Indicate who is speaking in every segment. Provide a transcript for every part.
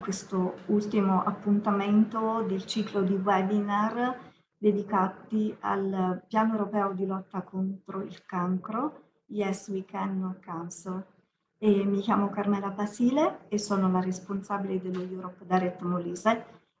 Speaker 1: questo ultimo appuntamento del ciclo di webinar dedicati al piano europeo di lotta contro il cancro, Yes We Can No Cancer. E mi chiamo Carmela Basile e sono la responsabile dello Europe Direct Molise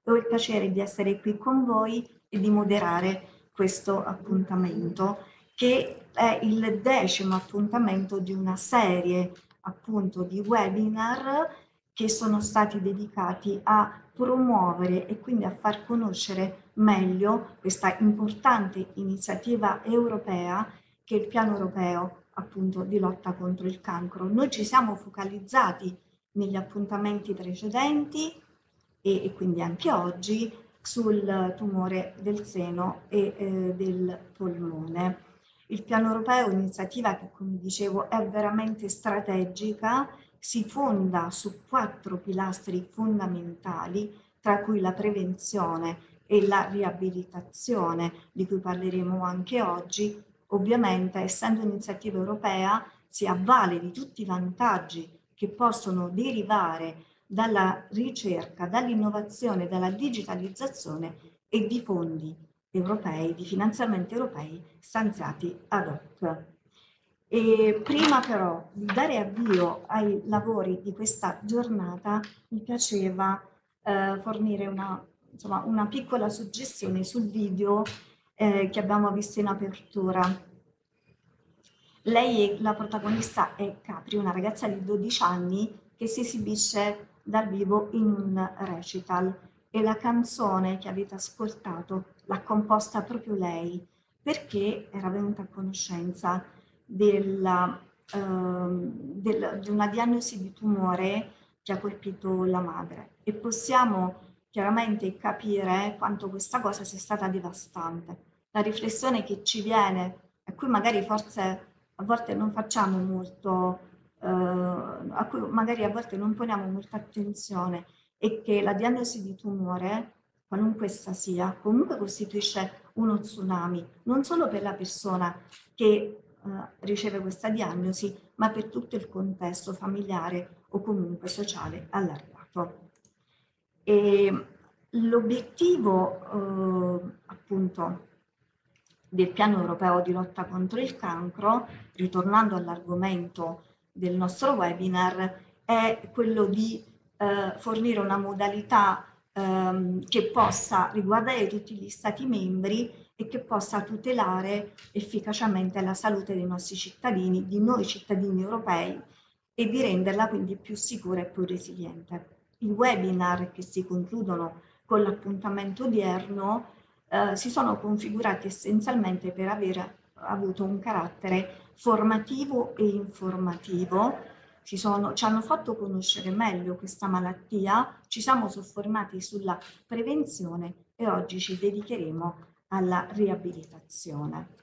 Speaker 1: e ho il piacere di essere qui con voi e di moderare questo appuntamento che è il decimo appuntamento di una serie appunto di webinar che sono stati dedicati a promuovere e quindi a far conoscere meglio questa importante iniziativa europea che è il piano europeo appunto di lotta contro il cancro. Noi ci siamo focalizzati negli appuntamenti precedenti e, e quindi anche oggi sul tumore del seno e eh, del polmone. Il piano europeo è un'iniziativa che, come dicevo, è veramente strategica si fonda su quattro pilastri fondamentali, tra cui la prevenzione e la riabilitazione, di cui parleremo anche oggi. Ovviamente, essendo un'iniziativa europea, si avvale di tutti i vantaggi che possono derivare dalla ricerca, dall'innovazione, dalla digitalizzazione e di fondi europei, di finanziamenti europei stanziati ad hoc. E prima però di dare avvio ai lavori di questa giornata mi piaceva eh, fornire una, insomma, una, piccola suggestione sul video eh, che abbiamo visto in apertura. Lei, la protagonista, è Capri, una ragazza di 12 anni che si esibisce dal vivo in un recital e la canzone che avete ascoltato l'ha composta proprio lei perché era venuta a conoscenza della, eh, del, di una diagnosi di tumore che ha colpito la madre e possiamo chiaramente capire quanto questa cosa sia stata devastante. La riflessione che ci viene, a cui magari forse a volte non facciamo molto, eh, a cui magari a volte non poniamo molta attenzione, è che la diagnosi di tumore, qualunque essa sia, comunque costituisce uno tsunami, non solo per la persona che eh, riceve questa diagnosi, ma per tutto il contesto familiare o comunque sociale allargato. l'obiettivo eh, appunto del piano europeo di lotta contro il cancro, ritornando all'argomento del nostro webinar, è quello di eh, fornire una modalità ehm, che possa riguardare tutti gli Stati membri e che possa tutelare efficacemente la salute dei nostri cittadini, di noi cittadini europei e di renderla quindi più sicura e più resiliente. I webinar che si concludono con l'appuntamento odierno eh, si sono configurati essenzialmente per aver avuto un carattere formativo e informativo sono, ci, hanno fatto conoscere meglio questa malattia, ci siamo soffermati sulla prevenzione e oggi ci dedicheremo alla riabilitazione.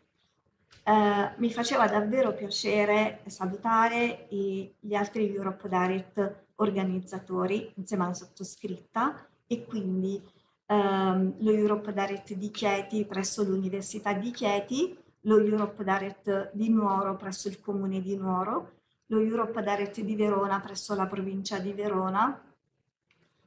Speaker 1: Eh, mi faceva davvero piacere salutare i, gli altri Europe Direct organizzatori insieme alla sottoscritta e quindi ehm, lo Europe Direct di Chieti presso l'Università di Chieti, lo Europe Direct di Nuoro presso il Comune di Nuoro, lo Europe Direct di Verona presso la provincia di Verona,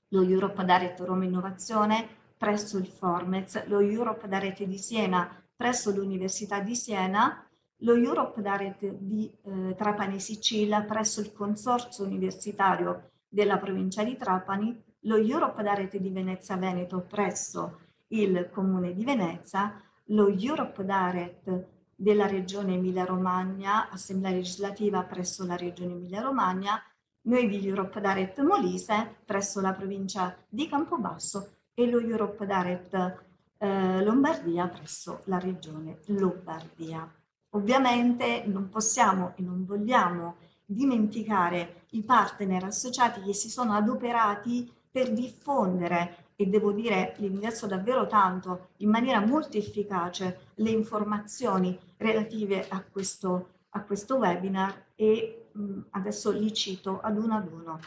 Speaker 1: lo Europe Direct Roma Innovazione, presso il Formez, lo Europe da rete di Siena presso l'Università di Siena, lo Europe da rete di eh, Trapani Sicilia presso il Consorzio Universitario della provincia di Trapani, lo Europe da rete di Venezia Veneto presso il Comune di Venezia, lo Europe Direct della Regione Emilia-Romagna, Assemblea legislativa presso la Regione Emilia-Romagna, noi di Europe Direct Molise presso la provincia di Campobasso e lo Europe Direct eh, Lombardia presso la regione Lombardia. Ovviamente non possiamo e non vogliamo dimenticare i partner associati che si sono adoperati per diffondere e devo dire li ringrazio davvero tanto in maniera molto efficace le informazioni relative a questo, a questo webinar e mh, mm, adesso li cito ad uno ad uno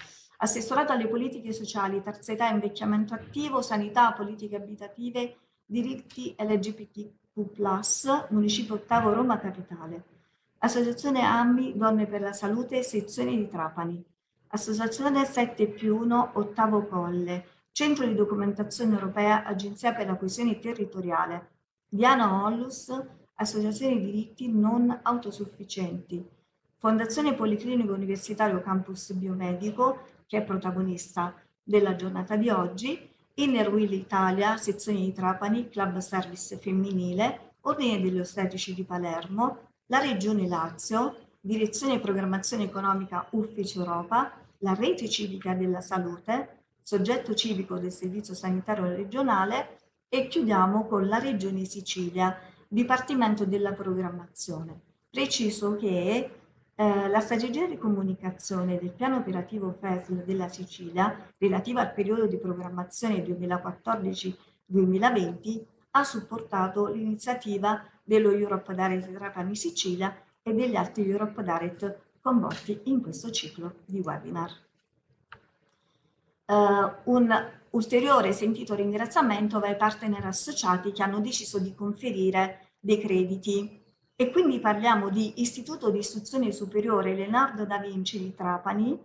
Speaker 1: assessorato alle politiche sociali, terza età, invecchiamento attivo, sanità, politiche abitative, diritti LGBTQ+, municipio ottavo Roma Capitale, associazione AMBI, donne per la salute, sezione di Trapani, associazione 7 più 1 ottavo Colle, centro di documentazione europea, agenzia per la coesione territoriale, Diana Ollus, associazione di diritti non autosufficienti, Fondazione Policlinico Universitario Campus Biomedico, che è protagonista della giornata di oggi, Inner Wheel Italia, sezione di Trapani, Club Service Femminile, Ordine degli Ostetici di Palermo, la Regione Lazio, Direzione Programmazione Economica Ufficio Europa, la Rete Civica della Salute, soggetto civico del Servizio Sanitario Regionale e chiudiamo con la Regione Sicilia, Dipartimento della Programmazione. Preciso che eh, la strategia di comunicazione del piano operativo FESL della Sicilia relativa al periodo di programmazione 2014-2020 ha supportato l'iniziativa dello Europe Direct Trapani Sicilia e degli altri Europe Direct coinvolti in questo ciclo di webinar. Uh, un ulteriore sentito ringraziamento va ai partner associati che hanno deciso di conferire dei crediti e quindi parliamo di Istituto di Istruzione Superiore Leonardo da Vinci di Trapani,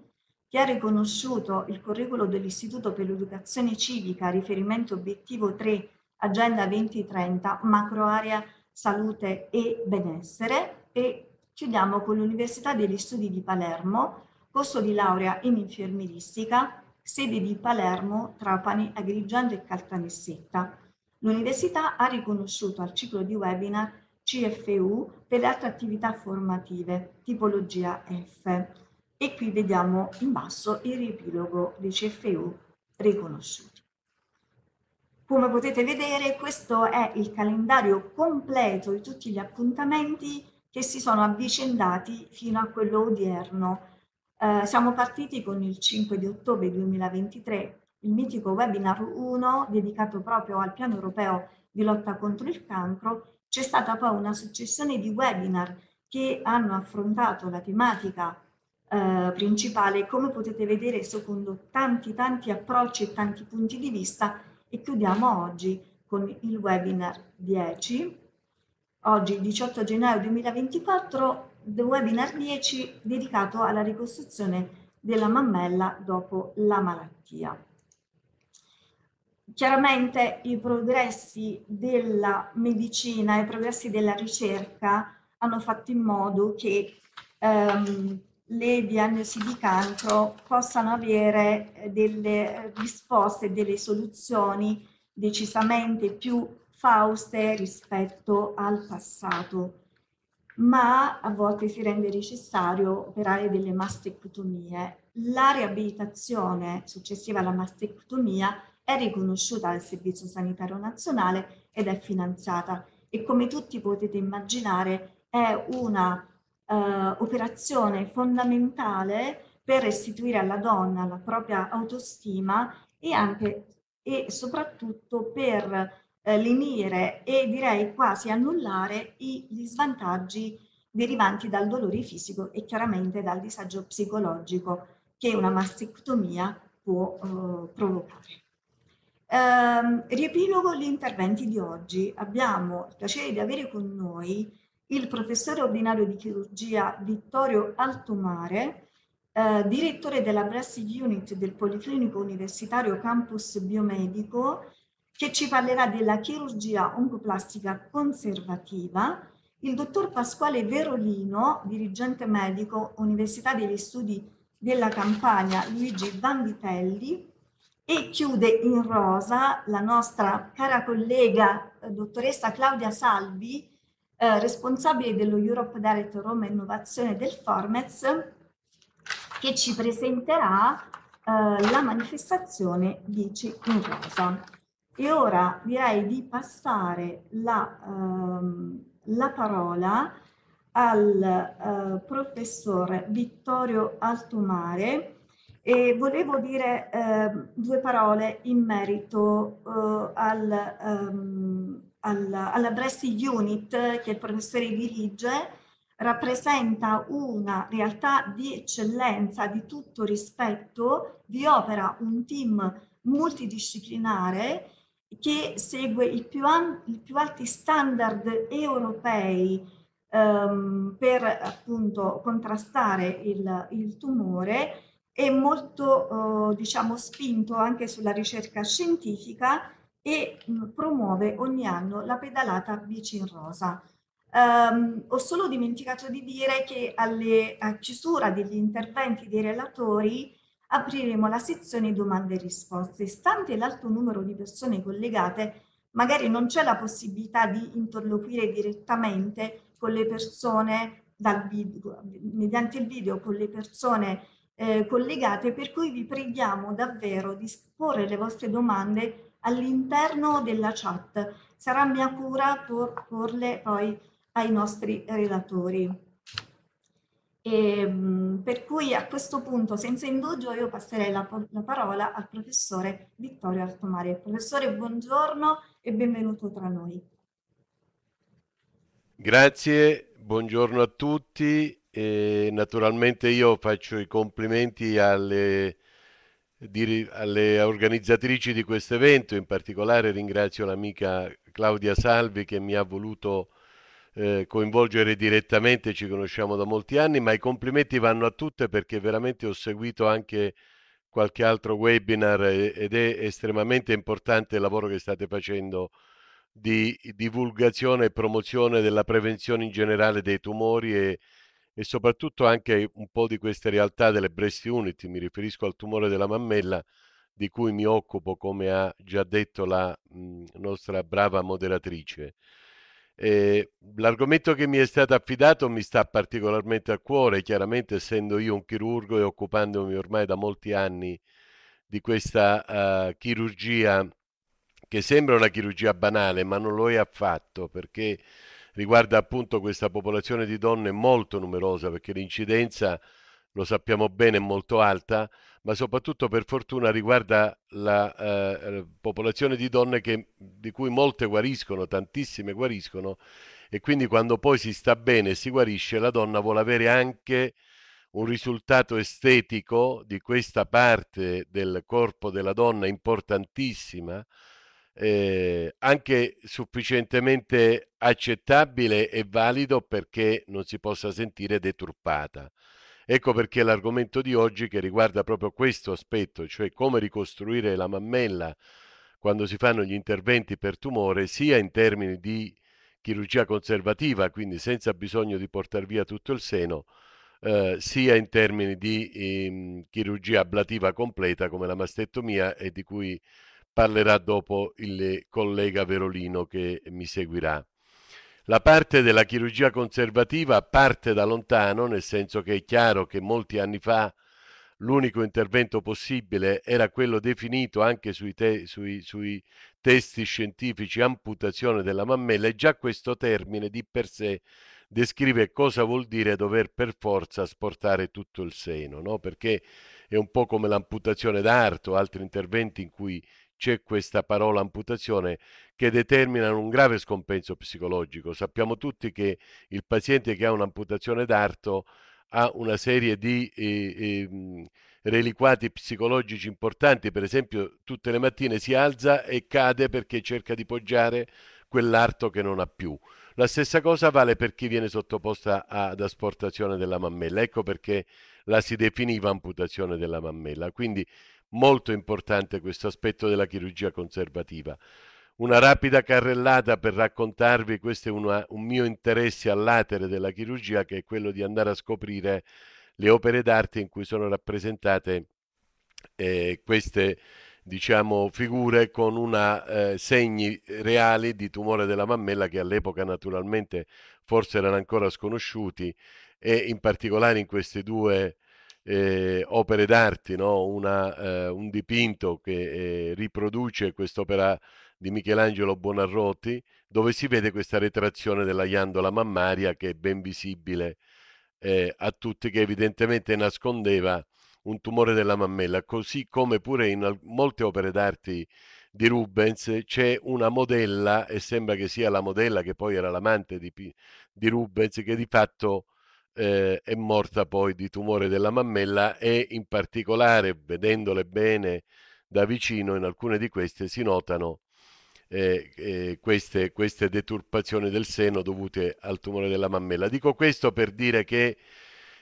Speaker 1: che ha riconosciuto il curriculum dell'Istituto per l'Educazione Civica, riferimento obiettivo 3, Agenda 2030, macroarea salute e benessere. E chiudiamo con l'Università degli Studi di Palermo, corso di laurea in infermieristica, sede di Palermo, Trapani, Agrigento e Caltanissetta. L'università ha riconosciuto al ciclo di webinar CFU per le altre attività formative, tipologia F. E qui vediamo in basso il riepilogo dei CFU riconosciuti. Come potete vedere questo è il calendario completo di tutti gli appuntamenti che si sono avvicendati fino a quello odierno. Eh, siamo partiti con il 5 di ottobre 2023, il mitico webinar 1 dedicato proprio al piano europeo di lotta contro il cancro c'è stata poi una successione di webinar che hanno affrontato la tematica eh, principale, come potete vedere, secondo tanti tanti approcci e tanti punti di vista e chiudiamo oggi con il webinar 10. Oggi 18 gennaio 2024, il webinar 10 dedicato alla ricostruzione della mammella dopo la malattia. Chiaramente i progressi della medicina, i progressi della ricerca hanno fatto in modo che ehm, le diagnosi di cancro possano avere eh, delle risposte, delle soluzioni decisamente più fauste rispetto al passato, ma a volte si rende necessario operare delle mastectomie. La riabilitazione successiva alla mastectomia è riconosciuta dal Servizio Sanitario Nazionale ed è finanziata e come tutti potete immaginare è una eh, operazione fondamentale per restituire alla donna la propria autostima e anche e soprattutto per eh, lenire e direi quasi annullare i, gli svantaggi derivanti dal dolore fisico e chiaramente dal disagio psicologico che una mastectomia può eh, provocare. Eh, riepilogo gli interventi di oggi. Abbiamo il piacere di avere con noi il professore ordinario di chirurgia Vittorio Altomare, eh, direttore della Breast Unit del Policlinico Universitario Campus Biomedico, che ci parlerà della chirurgia oncoplastica conservativa, il dottor Pasquale Verolino, dirigente medico Università degli Studi della Campania Luigi Vanditelli, e chiude in rosa la nostra cara collega eh, dottoressa Claudia Salvi, eh, responsabile dello Europe Direct Roma Innovazione del Formez, che ci presenterà eh, la manifestazione Bici in Rosa. E ora direi di passare la, ehm, la parola al eh, professor Vittorio Altomare, e volevo dire eh, due parole in merito eh, al, um, al, alla Breast Unit che il professore dirige, rappresenta una realtà di eccellenza di tutto rispetto, vi opera un team multidisciplinare che segue i più, i più alti standard europei ehm, per appunto contrastare il, il tumore è molto eh, diciamo, spinto anche sulla ricerca scientifica e mh, mm, promuove ogni anno la pedalata bici in rosa. Um, ho solo dimenticato di dire che alle, a chiusura degli interventi dei relatori apriremo la sezione domande e risposte. Stante l'alto numero di persone collegate, magari non c'è la possibilità di interloquire direttamente con le persone dal video, mediante il video con le persone eh, collegate, per cui vi preghiamo davvero di porre le vostre domande all'interno della chat. Sarà mia cura por porle poi ai nostri relatori. E, ehm, per cui a questo punto, senza indugio, io passerei la, la parola al professore Vittorio Altomare. Professore, buongiorno e benvenuto tra noi.
Speaker 2: Grazie, buongiorno a tutti e naturalmente io faccio i complimenti alle, alle organizzatrici di questo evento, in particolare ringrazio l'amica Claudia Salvi che mi ha voluto eh, coinvolgere direttamente, ci conosciamo da molti anni, ma i complimenti vanno a tutte perché veramente ho seguito anche qualche altro webinar ed è estremamente importante il lavoro che state facendo di divulgazione e promozione della prevenzione in generale dei tumori e, e soprattutto anche un po' di queste realtà delle breast unit, mi riferisco al tumore della mammella di cui mi occupo come ha già detto la mh, mhmm, nostra brava moderatrice. Eh, l'argomento che mi è stato affidato mi sta particolarmente a cuore, chiaramente essendo io un chirurgo e occupandomi ormai da molti anni di questa uh, chirurgia che sembra una chirurgia banale ma non lo è affatto perché riguarda appunto questa popolazione di donne molto numerosa perché l'incidenza, lo sappiamo bene, è molto alta, ma soprattutto per fortuna riguarda la eh, eh, popolazione di donne che, di cui molte guariscono, tantissime guariscono e quindi quando poi si sta bene e si guarisce la donna vuole avere anche un risultato estetico di questa parte del corpo della donna importantissima eh, anche sufficientemente accettabile e valido perché non si possa sentire deturpata. Ecco perché l'argomento di oggi che riguarda proprio questo aspetto, cioè come ricostruire la mammella quando si fanno gli interventi per tumore, sia in termini di chirurgia conservativa, quindi senza bisogno di portare via tutto il seno, eh, sia in termini di eh, chirurgia ablativa completa come la mastectomia e di cui parlerà dopo il collega Verolino che mi seguirà. La parte della chirurgia conservativa parte da lontano, nel senso che è chiaro che molti anni fa l'unico intervento possibile era quello definito anche sui, te sui, sui testi scientifici amputazione della mammella e già questo termine di per sé descrive cosa vuol dire dover per forza sportare tutto il seno, no? perché è un po' come l'amputazione d'arto, altri interventi in cui c'è questa parola amputazione che determina un grave scompenso psicologico. Sappiamo tutti che il paziente che ha un'amputazione d'arto ha una serie di eh, eh, reliquati psicologici importanti, per esempio tutte le mattine si alza e cade perché cerca di poggiare quell'arto che non ha più. La stessa cosa vale per chi viene sottoposta ad asportazione della mammella, ecco perché la si definiva amputazione della mammella. Quindi Molto importante questo aspetto della chirurgia conservativa. Una rapida carrellata per raccontarvi, questo è una, un mio interesse all'atere della chirurgia, che è quello di andare a scoprire le opere d'arte in cui sono rappresentate eh, queste diciamo, figure con una, eh, segni reali di tumore della mammella che all'epoca naturalmente forse erano ancora sconosciuti e in particolare in queste due eh, opere d'arte, no? eh, un dipinto che eh, riproduce quest'opera di Michelangelo Buonarroti, dove si vede questa retrazione della ghiandola mammaria che è ben visibile eh, a tutti, che evidentemente nascondeva un tumore della mammella, così come pure in molte opere d'arte di Rubens c'è una modella, e sembra che sia la modella che poi era l'amante di, di Rubens, che di fatto eh, è morta poi di tumore della mammella e in particolare, vedendole bene da vicino, in alcune di queste si notano eh, eh, queste, queste deturpazioni del seno dovute al tumore della mammella. Dico questo per dire che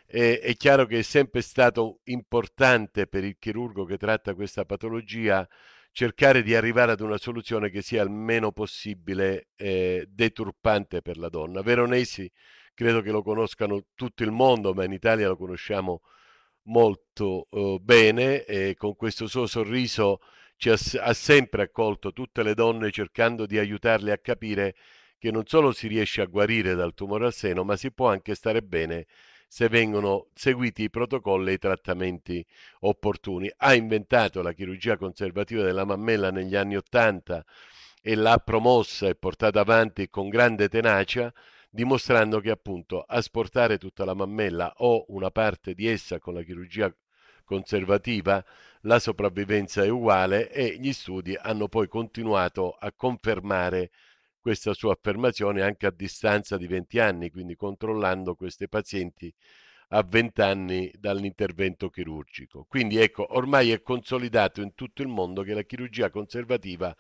Speaker 2: eh, è chiaro che è sempre stato importante per il chirurgo che tratta questa patologia cercare di arrivare ad una soluzione che sia il meno possibile eh, deturpante per la donna. Veronesi credo che lo conoscano tutto il mondo, ma in Italia lo conosciamo molto eh, bene e con questo suo sorriso ci ha, ha, sempre accolto tutte le donne cercando di aiutarle a capire che non solo si riesce a guarire dal tumore al seno, ma si può anche stare bene se vengono seguiti i protocolli e i trattamenti opportuni. Ha inventato la chirurgia conservativa della mammella negli anni Ottanta e l'ha promossa e portata avanti con grande tenacia dimostrando che appunto asportare tutta la mammella o una parte di essa con la chirurgia conservativa, la sopravvivenza è uguale e gli studi hanno poi continuato a confermare questa sua affermazione anche a distanza di 20 anni, quindi controllando queste pazienti a 20 anni dall'intervento chirurgico. Quindi ecco, ormai è consolidato in tutto il mondo che la chirurgia conservativa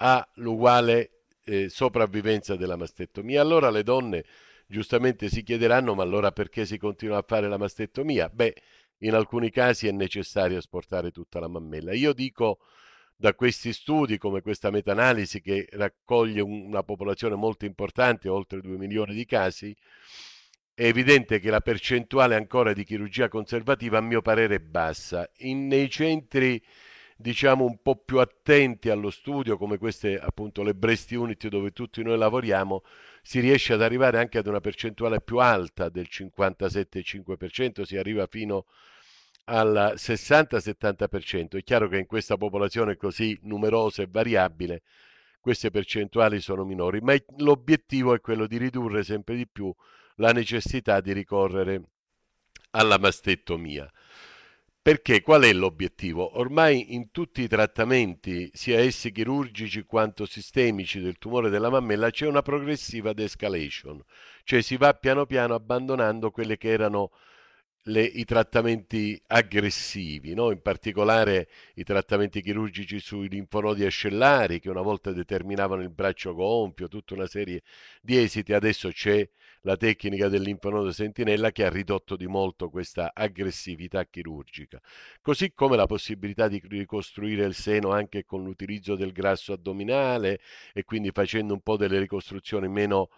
Speaker 2: ha l'uguale eh, sopravvivenza della mastettomia. Allora le donne giustamente si chiederanno ma allora perché si continua a fare la mastettomia? Beh, in alcuni casi è necessario asportare tutta la mammella. Io dico da questi studi come questa meta-analisi che raccoglie una popolazione molto importante, oltre 2 milioni di casi, è evidente che la percentuale ancora di chirurgia conservativa a mio parere è bassa. In, nei centri diciamo un po' più attenti allo studio, come queste appunto le Breast Unit dove tutti noi lavoriamo, si riesce ad arrivare anche ad una percentuale più alta del 57,5%, si arriva fino al 60-70%. È chiaro che in questa popolazione così numerosa e variabile queste percentuali sono minori, ma l'obiettivo è quello di ridurre sempre di più la necessità di ricorrere alla mastectomia. Perché qual è l'obiettivo? Ormai in tutti i trattamenti, sia essi chirurgici quanto sistemici del tumore della mammella, c'è una progressiva de-escalation, cioè si va piano piano abbandonando quelli che erano le, i trattamenti aggressivi, no? in particolare i trattamenti chirurgici sui linfonodi ascellari che una volta determinavano il braccio gonfio, tutta una serie di esiti, adesso c'è la tecnica del linfonodo sentinella che ha ridotto di molto questa aggressività chirurgica, così come la possibilità di ricostruire il seno anche con l'utilizzo del grasso addominale e quindi facendo un po' delle ricostruzioni meno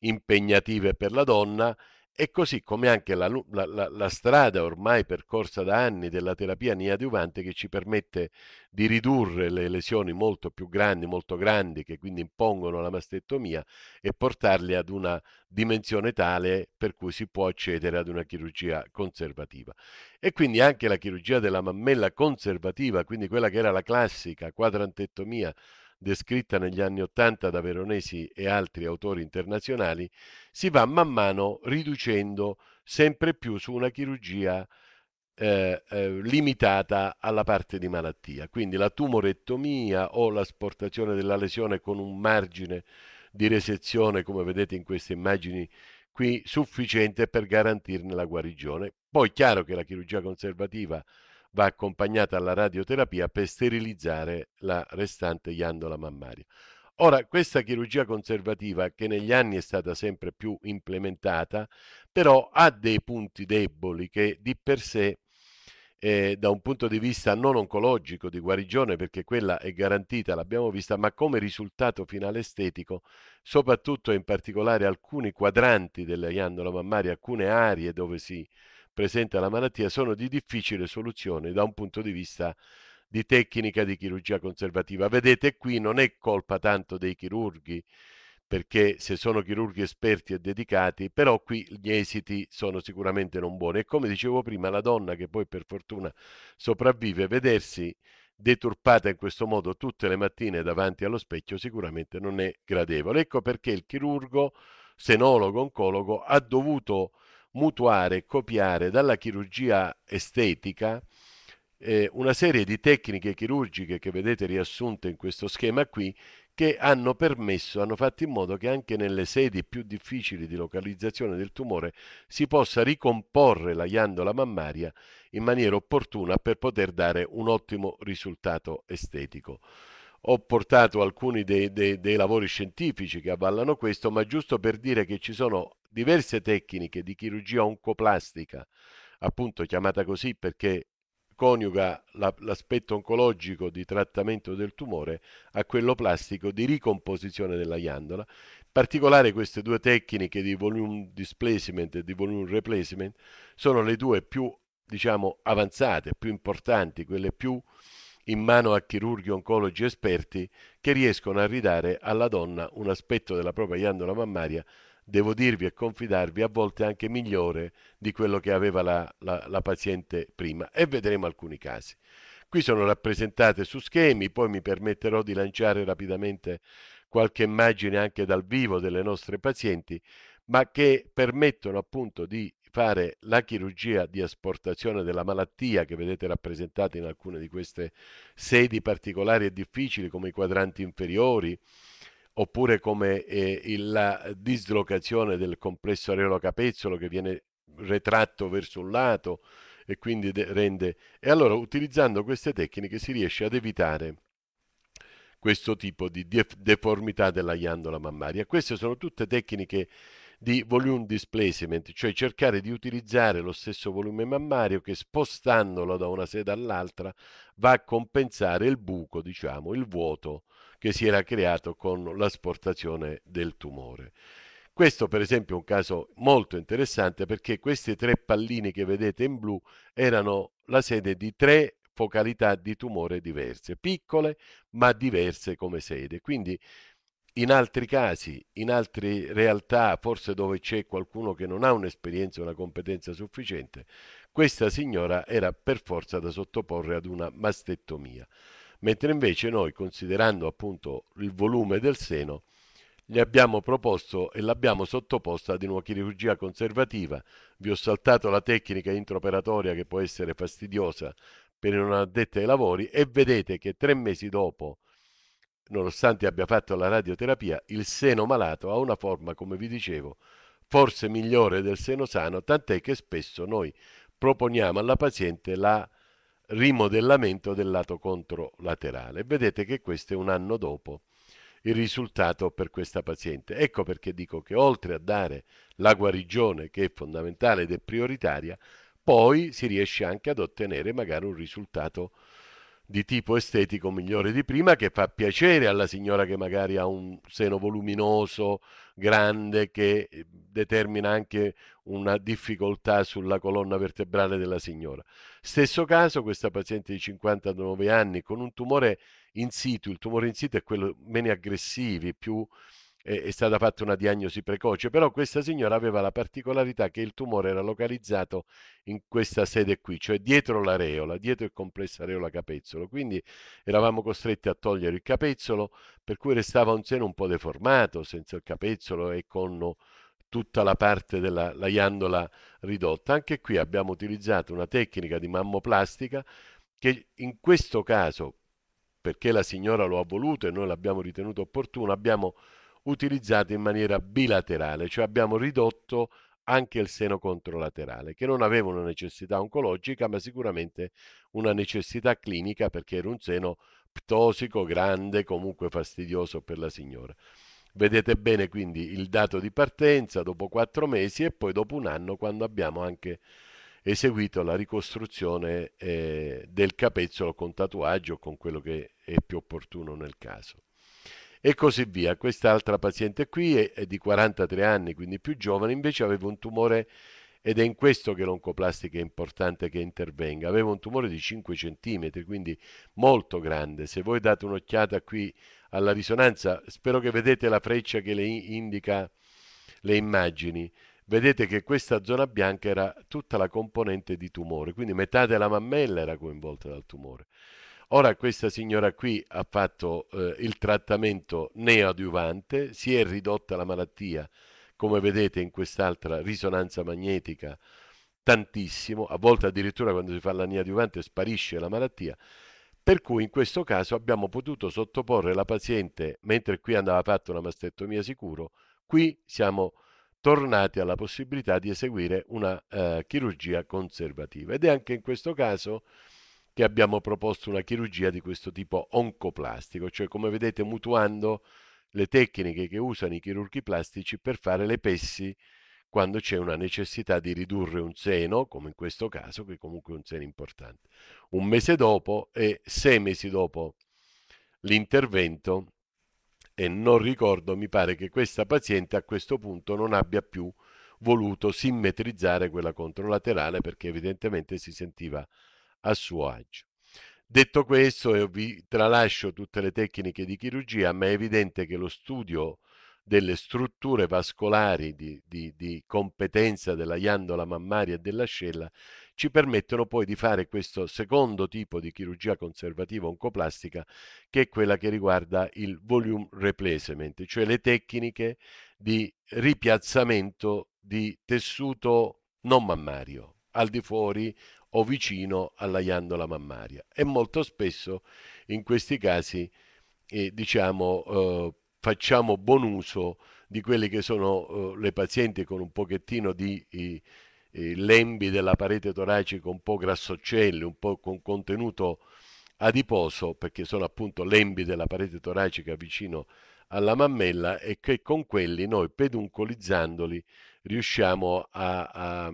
Speaker 2: impegnative per la donna e così come anche la, la, la, la, strada ormai percorsa da anni della terapia neoadiuvante che ci permette di ridurre le lesioni molto più grandi, molto grandi, che quindi impongono la mastectomia e portarle ad una dimensione tale per cui si può accedere ad una chirurgia conservativa. E quindi anche la chirurgia della mammella conservativa, quindi quella che era la classica quadrantettomia, descritta negli anni Ottanta da Veronesi e altri autori internazionali, si va man mano riducendo sempre più su una chirurgia eh, eh, limitata alla parte di malattia. Quindi la tumorettomia o l'asportazione della lesione con un margine di resezione, come vedete in queste immagini qui, sufficiente per garantirne la guarigione. Poi è chiaro che la chirurgia conservativa va accompagnata alla radioterapia per sterilizzare la restante ghiandola mammaria. Ora, questa chirurgia conservativa, che negli anni è stata sempre più implementata, però ha dei punti deboli che di per sé, eh, da un punto di vista non oncologico di guarigione, perché quella è garantita, l'abbiamo vista, ma come risultato finale estetico, soprattutto in particolare alcuni quadranti della ghiandola mammaria, alcune aree dove si presenta la malattia sono di difficile soluzione da un punto di vista di tecnica di chirurgia conservativa. Vedete qui non è colpa tanto dei chirurghi, perché se sono chirurghi esperti e dedicati, però qui gli esiti sono sicuramente non buoni. E come dicevo prima, la donna che poi per fortuna sopravvive, vedersi deturpata in questo modo tutte le mattine davanti allo specchio sicuramente non è gradevole. Ecco perché il chirurgo, senologo, oncologo, ha dovuto mutuare e copiare dalla chirurgia estetica eh, una serie di tecniche chirurgiche che vedete riassunte in questo schema qui che hanno permesso, hanno fatto in modo che anche nelle sedi più difficili di localizzazione del tumore si possa ricomporre la ghiandola mammaria in maniera opportuna per poter dare un ottimo risultato estetico. Ho portato alcuni dei, dei, dei lavori scientifici che avvallano questo, ma giusto per dire che ci sono diverse tecniche di chirurgia oncoplastica, appunto chiamata così perché coniuga la, l'aspetto oncologico di trattamento del tumore a quello plastico di ricomposizione della ghiandola. In particolare queste due tecniche di volume displacement e di volume replacement sono le due più diciamo, avanzate, più importanti, quelle più in mano a chirurghi oncologi esperti che riescono a ridare alla donna un aspetto della propria ghiandola mammaria devo dirvi e confidarvi, a volte anche migliore di quello che aveva la, la, la paziente prima e vedremo alcuni casi. Qui sono rappresentate su schemi, poi mi permetterò di lanciare rapidamente qualche immagine anche dal vivo delle nostre pazienti, ma che permettono appunto di fare la chirurgia di asportazione della malattia che vedete rappresentata in alcune di queste sedi particolari e difficili come i quadranti inferiori, oppure come eh, la dislocazione del complesso areolo capezzolo che viene retratto verso un lato e quindi rende... E allora utilizzando queste tecniche si riesce ad evitare questo tipo di deformità della ghiandola mammaria. Queste sono tutte tecniche di volume displacement, cioè cercare di utilizzare lo stesso volume mammario che spostandolo da una sede all'altra va a compensare il buco, diciamo, il vuoto che si era creato con l'asportazione del tumore. Questo per esempio è un caso molto interessante perché queste tre palline che vedete in blu erano la sede di tre focalità di tumore diverse, piccole ma diverse come sede. Quindi in altri casi, in altre realtà, forse dove c'è qualcuno che non ha un'esperienza e una competenza sufficiente, questa signora era per forza da sottoporre ad una mastettomia mentre invece noi, considerando appunto il volume del seno, gli abbiamo proposto e l'abbiamo sottoposta ad una chirurgia conservativa. Vi ho saltato la tecnica intraoperatoria che può essere fastidiosa per non addetta ai lavori e vedete che tre mesi dopo, nonostante abbia fatto la radioterapia, il seno malato ha una forma, come vi dicevo, forse migliore del seno sano, tant'è che spesso noi proponiamo alla paziente la rimodellamento del lato controlaterale. Vedete che questo è un anno dopo il risultato per questa paziente. Ecco perché dico che oltre a dare la guarigione che è fondamentale ed è prioritaria, poi si riesce anche ad ottenere magari un risultato di tipo estetico migliore di prima che fa piacere alla signora che magari ha un seno voluminoso, grande che eh, determina anche una difficoltà sulla colonna vertebrale della signora. Stesso caso, questa paziente di 59 anni con un tumore in situ, il tumore in situ è quello meno aggressivo, più è, è stata fatta una diagnosi precoce, però questa signora aveva la particolarità che il tumore era localizzato in questa sede qui, cioè dietro l'areola, dietro il complesso areola capezzolo, quindi eravamo costretti a togliere il capezzolo, per cui restava un seno un po' deformato, senza il capezzolo e con tutta la parte della la ghiandola ridotta. Anche qui abbiamo utilizzato una tecnica di mammoplastica che in questo caso, perché la signora lo ha voluto e noi l'abbiamo ritenuto opportuno, abbiamo utilizzate in maniera bilaterale, cioè abbiamo ridotto anche il seno controlaterale, che non aveva una necessità oncologica, ma sicuramente una necessità clinica perché era un seno ptosico, grande, comunque fastidioso per la signora. Vedete bene quindi il dato di partenza dopo quattro mesi e poi dopo un anno quando abbiamo anche eseguito la ricostruzione eh, del capezzolo con tatuaggio o con quello che è più opportuno nel caso e così via. Quest'altra paziente qui è, è, di 43 anni, quindi più giovane, invece aveva un tumore ed è in questo che l'oncoplastica è importante che intervenga. Aveva un tumore di 5 cm, quindi molto grande. Se voi date un'occhiata qui alla risonanza, spero che vedete la freccia che le indica le immagini. Vedete che questa zona bianca era tutta la componente di tumore, quindi metà della mammella era coinvolta dal tumore. Ora questa signora qui ha fatto eh, il trattamento neoadiuvante, si è ridotta la malattia, come vedete in quest'altra risonanza magnetica, tantissimo, a volte addirittura quando si fa la neoadiuvante sparisce la malattia, per cui in questo caso abbiamo potuto sottoporre la paziente, mentre qui andava fatta una mastectomia sicuro, qui siamo tornati alla possibilità di eseguire una eh, chirurgia conservativa ed è anche in questo caso che abbiamo proposto una chirurgia di questo tipo oncoplastico, cioè come vedete mutuando le tecniche che usano i chirurghi plastici per fare le pessi quando c'è una necessità di ridurre un seno, come in questo caso, che comunque è un seno importante. Un mese dopo e sei mesi dopo l'intervento, e non ricordo, mi pare che questa paziente a questo punto non abbia più voluto simmetrizzare quella controlaterale perché evidentemente si sentiva a suo agio. Detto questo, io vi tralascio tutte le tecniche di chirurgia, ma è evidente che lo studio delle strutture vascolari di, di, di competenza della ghiandola mammaria e dell'ascella ci permettono poi di fare questo secondo tipo di chirurgia conservativa oncoplastica che è quella che riguarda il volume replacement, cioè le tecniche di ripiazzamento di tessuto non mammario al di fuori o vicino alla ghiandola mammaria. E molto spesso in questi casi eh, diciamo, eh, facciamo buon uso di quelle che sono eh, le pazienti con un pochettino di i, i lembi della parete toracica un po' grassoccelli, un po' con contenuto adiposo, perché sono appunto lembi della parete toracica vicino alla mammella e che con quelli noi peduncolizzandoli riusciamo a, a,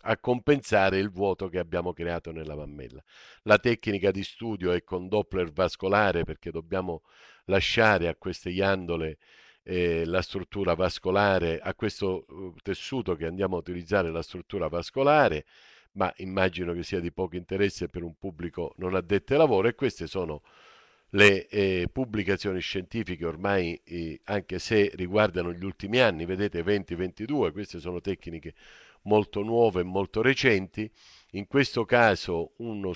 Speaker 2: a, compensare il vuoto che abbiamo creato nella mammella. La tecnica di studio è con Doppler vascolare perché dobbiamo lasciare a queste ghiandole eh, la struttura vascolare, a questo uh, tessuto che andiamo a utilizzare la struttura vascolare ma immagino che sia di poco interesse per un pubblico non addetto ai lavori e queste sono le eh, pubblicazioni scientifiche ormai, eh, anche se riguardano gli ultimi anni, vedete 20-22, queste sono tecniche molto nuove e molto recenti. In questo caso uno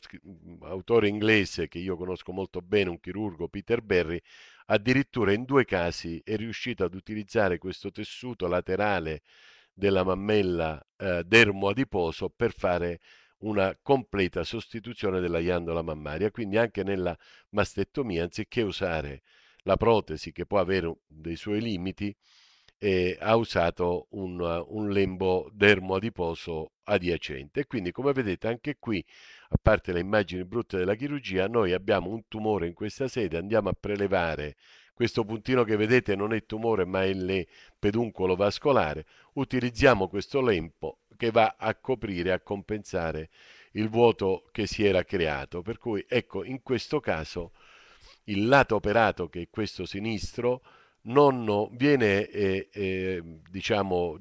Speaker 2: autore inglese che io conosco molto bene, un chirurgo, Peter Berry, addirittura in due casi è riuscito ad utilizzare questo tessuto laterale della mammella eh, adiposo per fare una completa sostituzione della ghiandola mammaria, quindi anche nella mastectomia, anziché usare la protesi che può avere dei suoi limiti, eh, ha usato un, un lembo dermoadiposo adiacente. Quindi, come vedete, anche qui, a parte le immagini brutte della chirurgia, noi abbiamo un tumore in questa sede, andiamo a prelevare questo puntino che vedete non è tumore ma è il peduncolo vascolare, utilizziamo questo lembo, che va a coprire, a compensare il vuoto che si era creato. Per cui, ecco, in questo caso il lato operato, che è questo sinistro, non viene, eh, eh, diciamo,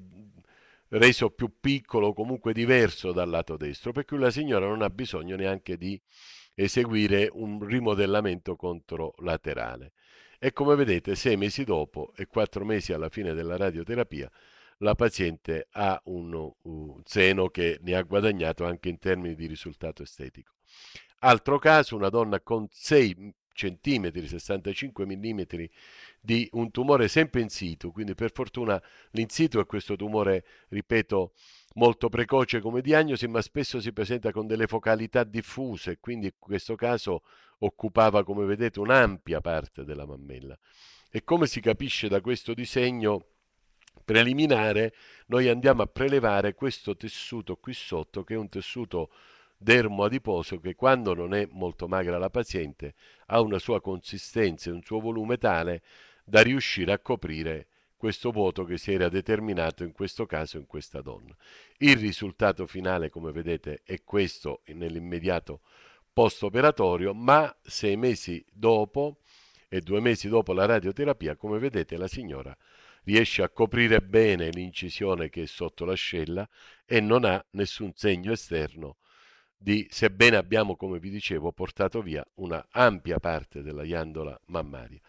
Speaker 2: reso più piccolo o comunque diverso dal lato destro, per cui la signora non ha bisogno neanche di eseguire un rimodellamento controlaterale. E come vedete, sei mesi dopo e quattro mesi alla fine della radioterapia, la paziente ha un, seno che ne ha guadagnato anche in termini di risultato estetico. Altro caso, una donna con 6 centimetri, 65 mm di un tumore sempre in situ, quindi per fortuna l'in situ è questo tumore, ripeto, molto precoce come diagnosi, ma spesso si presenta con delle focalità diffuse, quindi in questo caso occupava, come vedete, un'ampia parte della mammella. E come si capisce da questo disegno, preliminare noi andiamo a prelevare questo tessuto qui sotto che è un tessuto dermoadiposo che quando non è molto magra la paziente ha una sua consistenza e un suo volume tale da riuscire a coprire questo vuoto che si era determinato in questo caso in questa donna. Il risultato finale, come vedete, è questo nell'immediato post-operatorio, ma sei mesi dopo e due mesi dopo la radioterapia, come vedete, la signora riesce a coprire bene l'incisione che è sotto l'ascella e non ha nessun segno esterno di, sebbene abbiamo, come vi dicevo, portato via una ampia parte della ghiandola mammaria.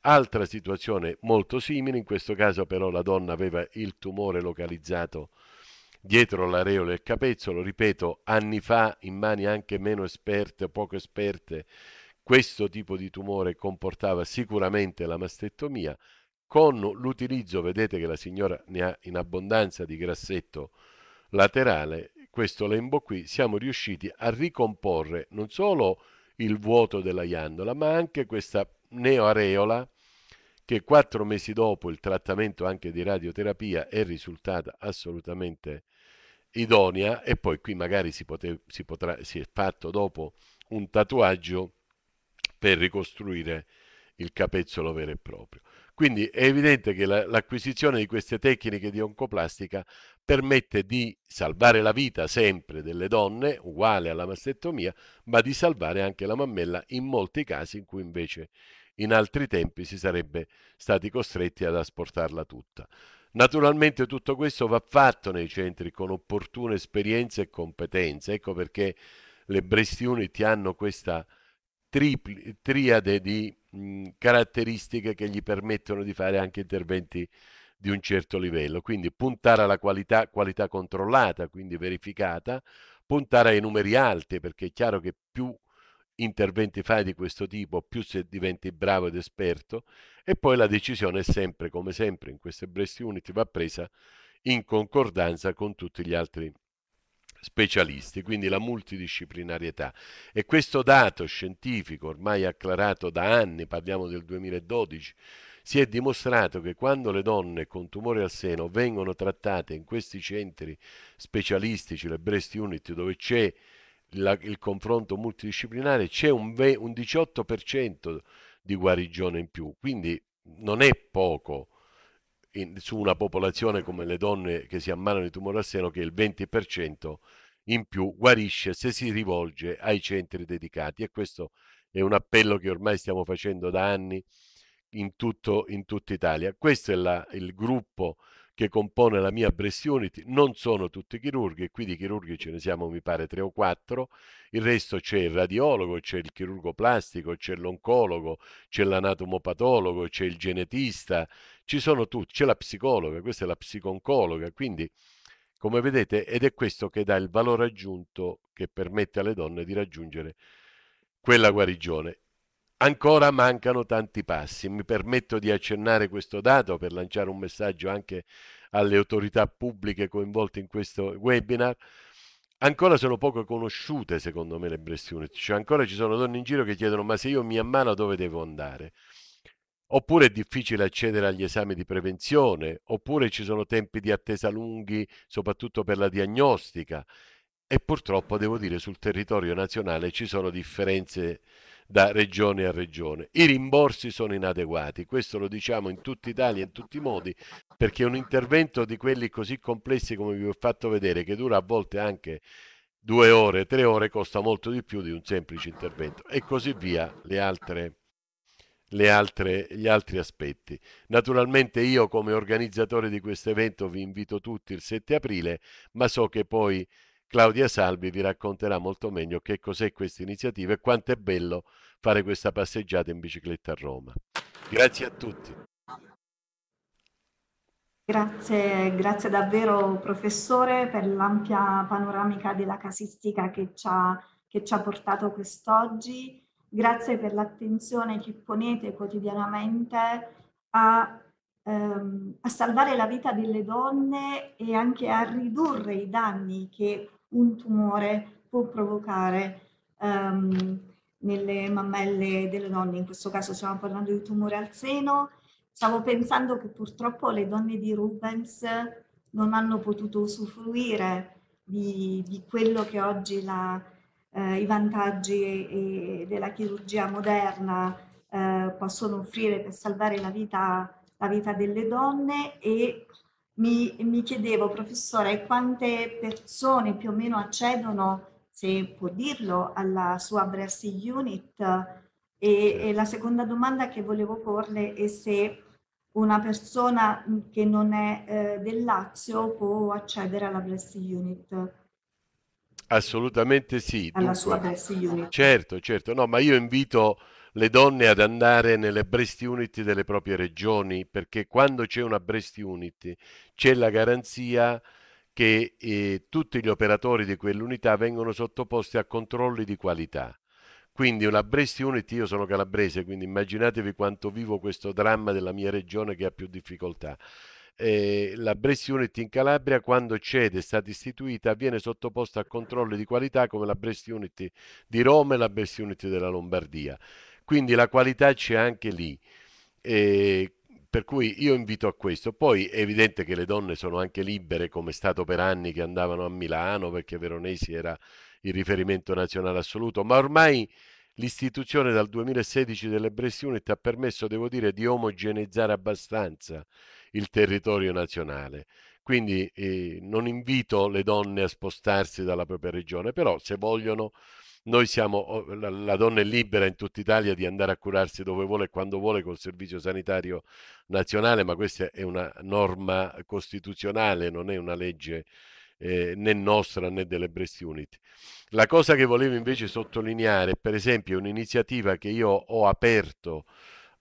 Speaker 2: Altra situazione molto simile, in questo caso però la donna aveva il tumore localizzato dietro l'areola e il capezzolo, ripeto, anni fa in mani anche meno esperte, poco esperte, questo tipo di tumore comportava sicuramente la mastectomia, con l'utilizzo, vedete che la signora ne ha in abbondanza di grassetto laterale, questo lembo qui, siamo riusciti a ricomporre non solo il vuoto della ghiandola, ma anche questa neoareola che quattro mesi dopo il trattamento anche di radioterapia è risultata assolutamente idonea e poi qui magari si, pote, si, potrà, si è fatto dopo un tatuaggio per ricostruire il capezzolo vero e proprio. Quindi è evidente che la, l'acquisizione di queste tecniche di oncoplastica permette di salvare la vita sempre delle donne, uguale alla mastectomia, ma di salvare anche la mammella in molti casi in cui invece in altri tempi si sarebbe stati costretti ad asportarla tutta. Naturalmente tutto questo va fatto nei centri con opportune esperienze e competenze, ecco perché le Breast Unit hanno questa tripli, triade di mh, caratteristiche che gli permettono di fare anche interventi di un certo livello. Quindi puntare alla qualità, qualità controllata, quindi verificata, puntare ai numeri alti, perché è chiaro che più interventi fai di questo tipo, più se diventi bravo ed esperto, e poi la decisione è sempre, come sempre, in queste breast unit va presa in concordanza con tutti gli altri specialisti, quindi la multidisciplinarietà. E questo dato scientifico, ormai acclarato da anni, parliamo del 2012, si è dimostrato che quando le donne con tumore al seno vengono trattate in questi centri specialistici, le breast unit, dove c'è la, il confronto multidisciplinare, c'è un, un 18% di guarigione in più, quindi non è poco in, su una popolazione come le donne che si ammalano di tumore al seno che il 20% in più guarisce se si rivolge ai centri dedicati e questo è un appello che ormai stiamo facendo da anni in, tutto, in tutta Italia. Questo è la, il gruppo che compone la mia breast unit non sono tutti chirurghi, qui di chirurghi ce ne siamo mi pare tre o quattro, il resto c'è il radiologo, c'è il chirurgo plastico, c'è l'oncologo, c'è l'anatomopatologo, c'è il genetista, ci sono tutti, c'è la psicologa, questa è la psiconcologa, quindi come vedete ed è questo che dà il valore aggiunto che permette alle donne di raggiungere quella guarigione ancora mancano tanti passi. Mi permetto di accennare questo dato per lanciare un messaggio anche alle autorità pubbliche coinvolte in questo webinar. Ancora sono poco conosciute, secondo me, le breast unit, cioè ancora ci sono donne in giro che chiedono ma se io mi ammalo dove devo andare? Oppure è difficile accedere agli esami di prevenzione, oppure ci sono tempi di attesa lunghi, soprattutto per la diagnostica. E purtroppo, devo dire, sul territorio nazionale ci sono differenze da regione a regione. I rimborsi sono inadeguati, questo lo diciamo in tutta Italia, in tutti i modi, perché un intervento di quelli così complessi come vi ho fatto vedere, che dura a volte anche due ore, tre ore, costa molto di più di un semplice intervento e così via le altre, le altre, gli altri aspetti. Naturalmente io come organizzatore di questo evento vi invito tutti il 7 aprile, ma so che poi Claudia Salvi vi racconterà molto meglio che cos'è questa iniziativa e quanto è bello fare questa passeggiata in bicicletta a Roma. Grazie a tutti.
Speaker 1: Grazie, grazie davvero professore per l'ampia panoramica della casistica che ci ha, che ci ha portato quest'oggi. Grazie per l'attenzione che ponete quotidianamente a, ehm, a salvare la vita delle donne e anche a ridurre i danni che un tumore può provocare um, nelle mammelle delle donne. In questo caso stiamo parlando di tumore al seno. Stavo pensando che purtroppo le donne di Rubens non hanno potuto usufruire di, di quello che oggi la, eh, i vantaggi e, e della chirurgia moderna eh, possono offrire per salvare la vita, la vita delle donne e mi, mi chiedevo, professore, quante persone più o meno accedono, se può dirlo, alla sua Brassi Unit? E, e la seconda domanda che volevo porle è se una persona che non è eh, del Lazio può accedere alla Breast Unit.
Speaker 2: Assolutamente sì. Alla Dunque, sua Breast Unit. Certo, certo. No, ma io invito le donne ad andare nelle breast unit delle proprie regioni, perché quando c'è una breast unit c'è la garanzia che eh, tutti gli operatori di quell'unità vengono sottoposti a controlli di qualità. Quindi una breast Unit, io sono calabrese, quindi immaginatevi quanto vivo questo dramma della mia regione che ha più difficoltà. Eh, la breast Unit in Calabria quando c'è ed è stata istituita viene sottoposta a controlli di qualità come la breast Unit di Roma e la breast Unit della Lombardia. Quindi la qualità c'è anche lì. E per cui io invito a questo. Poi è evidente che le donne sono anche libere, come è stato per anni che andavano a Milano, perché Veronesi era il riferimento nazionale assoluto, ma ormai l'istituzione dal 2016 delle Breast Unit ha permesso, devo dire, di omogeneizzare abbastanza il territorio nazionale. Quindi eh, non invito le donne a spostarsi dalla propria regione, però se vogliono noi siamo, oh, la, la donna è libera in tutta Italia di andare a curarsi dove vuole e quando vuole col servizio sanitario nazionale, ma questa è una norma costituzionale, non è una legge eh, né nostra né delle Breast Unity. La cosa che volevo invece sottolineare, per esempio, è un'iniziativa che io ho aperto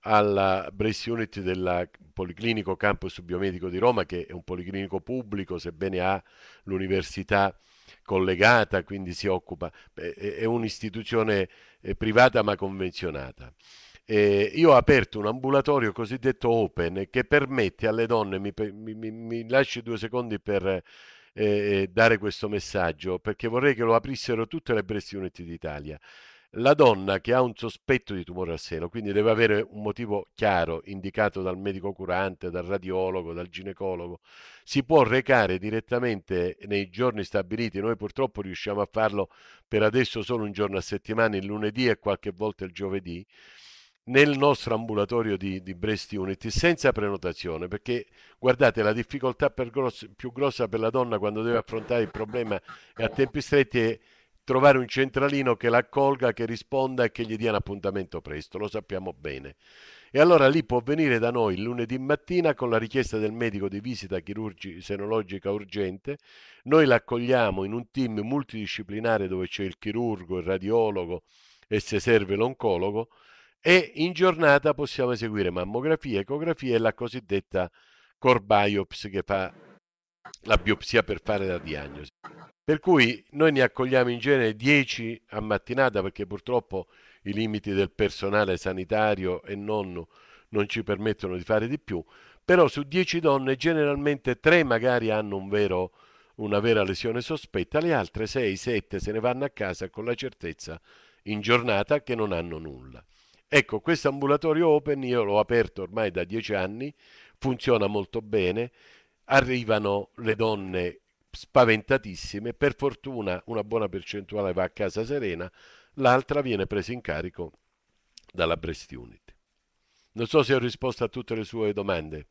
Speaker 2: alla Breast Unit del Policlinico Campus Biomedico di Roma, che è un policlinico pubblico, sebbene ha l'università collegata, quindi si occupa, è un'istituzione eh, privata ma convenzionata. Eh, io ho aperto un ambulatorio cosiddetto open che permette alle donne, mi, mi, mi lasci due secondi per eh, eh, dare questo messaggio, perché vorrei che lo aprissero tutte le breast unit d'Italia. La donna che ha un sospetto di tumore al seno, quindi deve avere un motivo chiaro, indicato dal medico curante, dal radiologo, dal ginecologo, si può recare direttamente nei giorni stabiliti. Noi purtroppo riusciamo a farlo per adesso solo un giorno a settimana, il lunedì e qualche volta il giovedì nel nostro ambulatorio di, di, Brest Unity senza prenotazione perché guardate la difficoltà gross, più grossa per la donna quando deve affrontare il problema a tempi stretti è trovare un centralino che l'accolga, che risponda e che gli dia un appuntamento presto, lo sappiamo bene. E allora lì può venire da noi il lunedì mattina con la richiesta del medico di visita chirurgica senologica urgente, noi l'accogliamo in un team multidisciplinare dove c'è il chirurgo, il radiologo e se serve l'oncologo e in giornata possiamo eseguire mammografia, ecografia e la cosiddetta core biopsy che fa la biopsia per fare la diagnosi. Per cui noi ne accogliamo in genere 10 a mattinata perché purtroppo i limiti del personale sanitario e nonno non ci permettono di fare di più, però su 10 donne generalmente 3 magari hanno un vero, una vera lesione sospetta, le altre 6-7 se ne vanno a casa con la certezza in giornata che non hanno nulla. Ecco, questo ambulatorio open io l'ho aperto ormai da 10 anni, funziona molto bene, arrivano le donne spaventatissime, per fortuna una buona percentuale va a casa serena, l'altra viene presa in carico dalla Breast Unit. Non so se ho risposto a tutte le sue domande.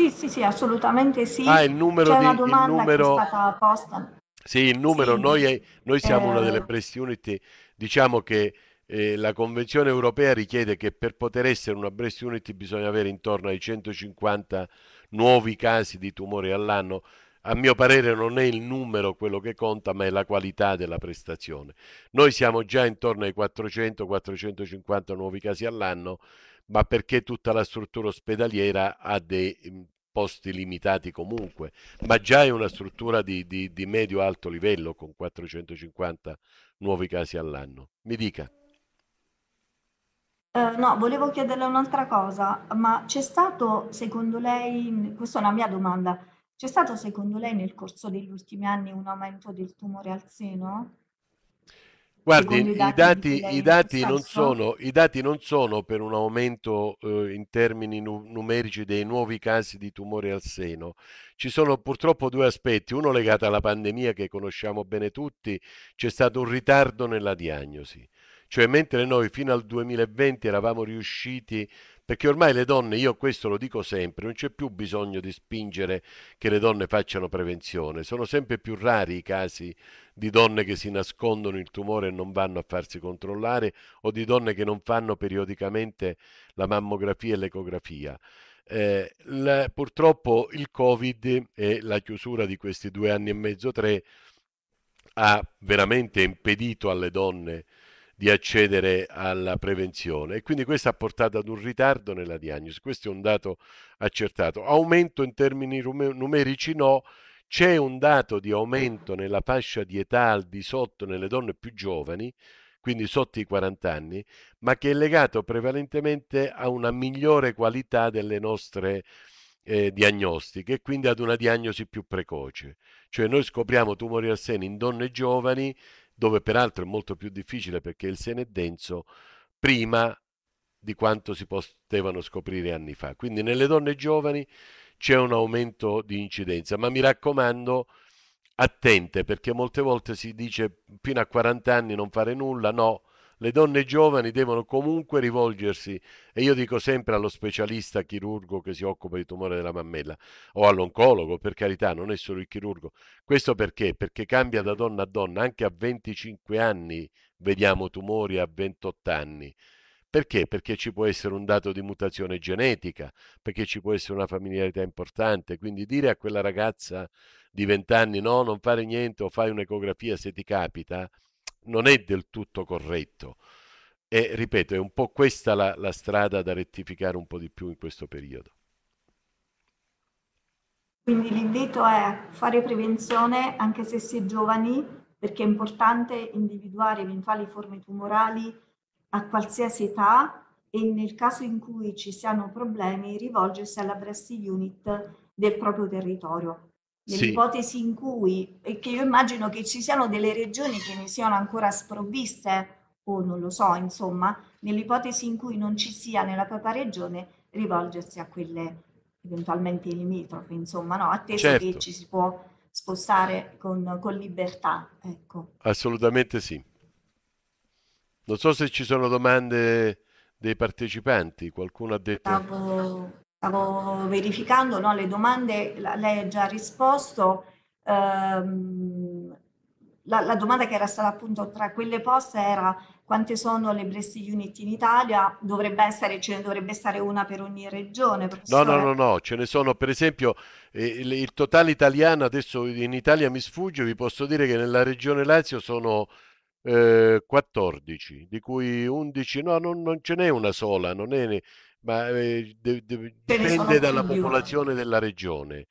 Speaker 3: Sì, sì, sì,
Speaker 1: assolutamente sì. Ah, il numero C'è di, una domanda numero... che è stata posta.
Speaker 2: Sì, il numero, sì. Noi, noi, siamo eh... una delle eh. Breast Unit, diciamo che eh, la Convenzione europea richiede che per poter essere una Breast Unit bisogna avere intorno ai 150 nuovi casi di tumore all'anno, a mio parere non è il numero quello che conta, ma è la qualità della prestazione. Noi siamo già intorno ai 400-450 nuovi casi all'anno, ma perché tutta la struttura ospedaliera ha dei mm, posti limitati comunque, ma già è una struttura di, di, di medio-alto livello con 450 nuovi casi all'anno. Mi dica.
Speaker 1: Eh, no, volevo chiederle un'altra cosa, ma c'è stato secondo lei questa è una mia domanda, c'è stato secondo lei nel corso degli ultimi anni un aumento del tumore al seno?
Speaker 2: Guardi, i dati di dati, i dati non sono, i dati non sono per un aumento eh, in termini nu- numerici dei nuovi casi di tumore al seno. Ci sono purtroppo due aspetti, uno legato alla pandemia che conosciamo bene tutti, c'è stato un ritardo nella diagnosi cioè, mentre noi fino al 2020 eravamo riusciti perché ormai le donne, io questo lo dico sempre, non c'è più bisogno di spingere che le donne facciano prevenzione, sono sempre più rari i casi di donne che si nascondono il tumore e non vanno a farsi controllare o di donne che non fanno periodicamente la mammografia e l'ecografia. Eh, la, purtroppo il Covid e la chiusura di questi due anni e mezzo, tre, ha veramente impedito alle donne di accedere alla prevenzione e quindi questo ha portato ad un ritardo nella diagnosi, questo è un dato accertato. Aumento in termini numerici no, c'è un dato di aumento nella fascia di età al di sotto nelle donne più giovani, quindi sotto i 40 anni, ma che è legato prevalentemente a una migliore qualità delle nostre eh, diagnostiche e quindi ad una diagnosi più precoce. Cioè noi scopriamo tumori al seno in donne giovani dove peraltro è molto più difficile perché il seno è denso, prima di quanto si potevano scoprire anni fa. Quindi nelle donne giovani c'è un aumento di incidenza, ma mi raccomando attente perché molte volte si dice fino a 40 anni non fare nulla, no, le donne giovani devono comunque rivolgersi, e io dico sempre allo specialista chirurgo che si occupa di tumore della mammella, o all'oncologo, per carità, non è solo il chirurgo. Questo perché? Perché cambia da donna a donna, anche a 25 anni vediamo tumori, a 28 anni. Perché? Perché ci può essere un dato di mutazione genetica, perché ci può essere una familiarità importante. Quindi dire a quella ragazza di 20 anni no, non fare niente o fai un'ecografia se ti capita, non è del tutto corretto. E ripeto, è un po' questa la, la strada da rettificare un po' di più in questo periodo.
Speaker 1: Quindi l'invito è fare prevenzione anche se si è giovani, perché è importante individuare eventuali forme tumorali a qualsiasi età e nel caso in cui ci siano problemi rivolgersi alla breast unit del proprio territorio nell'ipotesi sì. in cui, perché io immagino che ci siano delle regioni che ne siano ancora sprovviste, o non lo so, insomma, nell'ipotesi in cui non ci sia nella propria regione, rivolgersi a quelle eventualmente limitrofe, insomma, no? atteso certo. che ci si può spostare con, con libertà.
Speaker 2: Ecco. Assolutamente sì. Non so se ci sono domande dei partecipanti, qualcuno ha detto...
Speaker 1: Stavo stavo verificando no, le domande, lei ha già risposto. Ehm, la, la, domanda che era stata appunto tra quelle poste era quante sono le breast unit in Italia? Dovrebbe essere, ce ne dovrebbe stare una per ogni regione? Professore. No, no, no,
Speaker 2: no, ce ne sono per esempio eh, il, il totale italiano, adesso in Italia mi sfugge, vi posso dire che nella regione Lazio sono eh, 14, di cui 11, no, non, non ce n'è una sola, non è ma eh, de- de- dipende dalla popolazione della regione.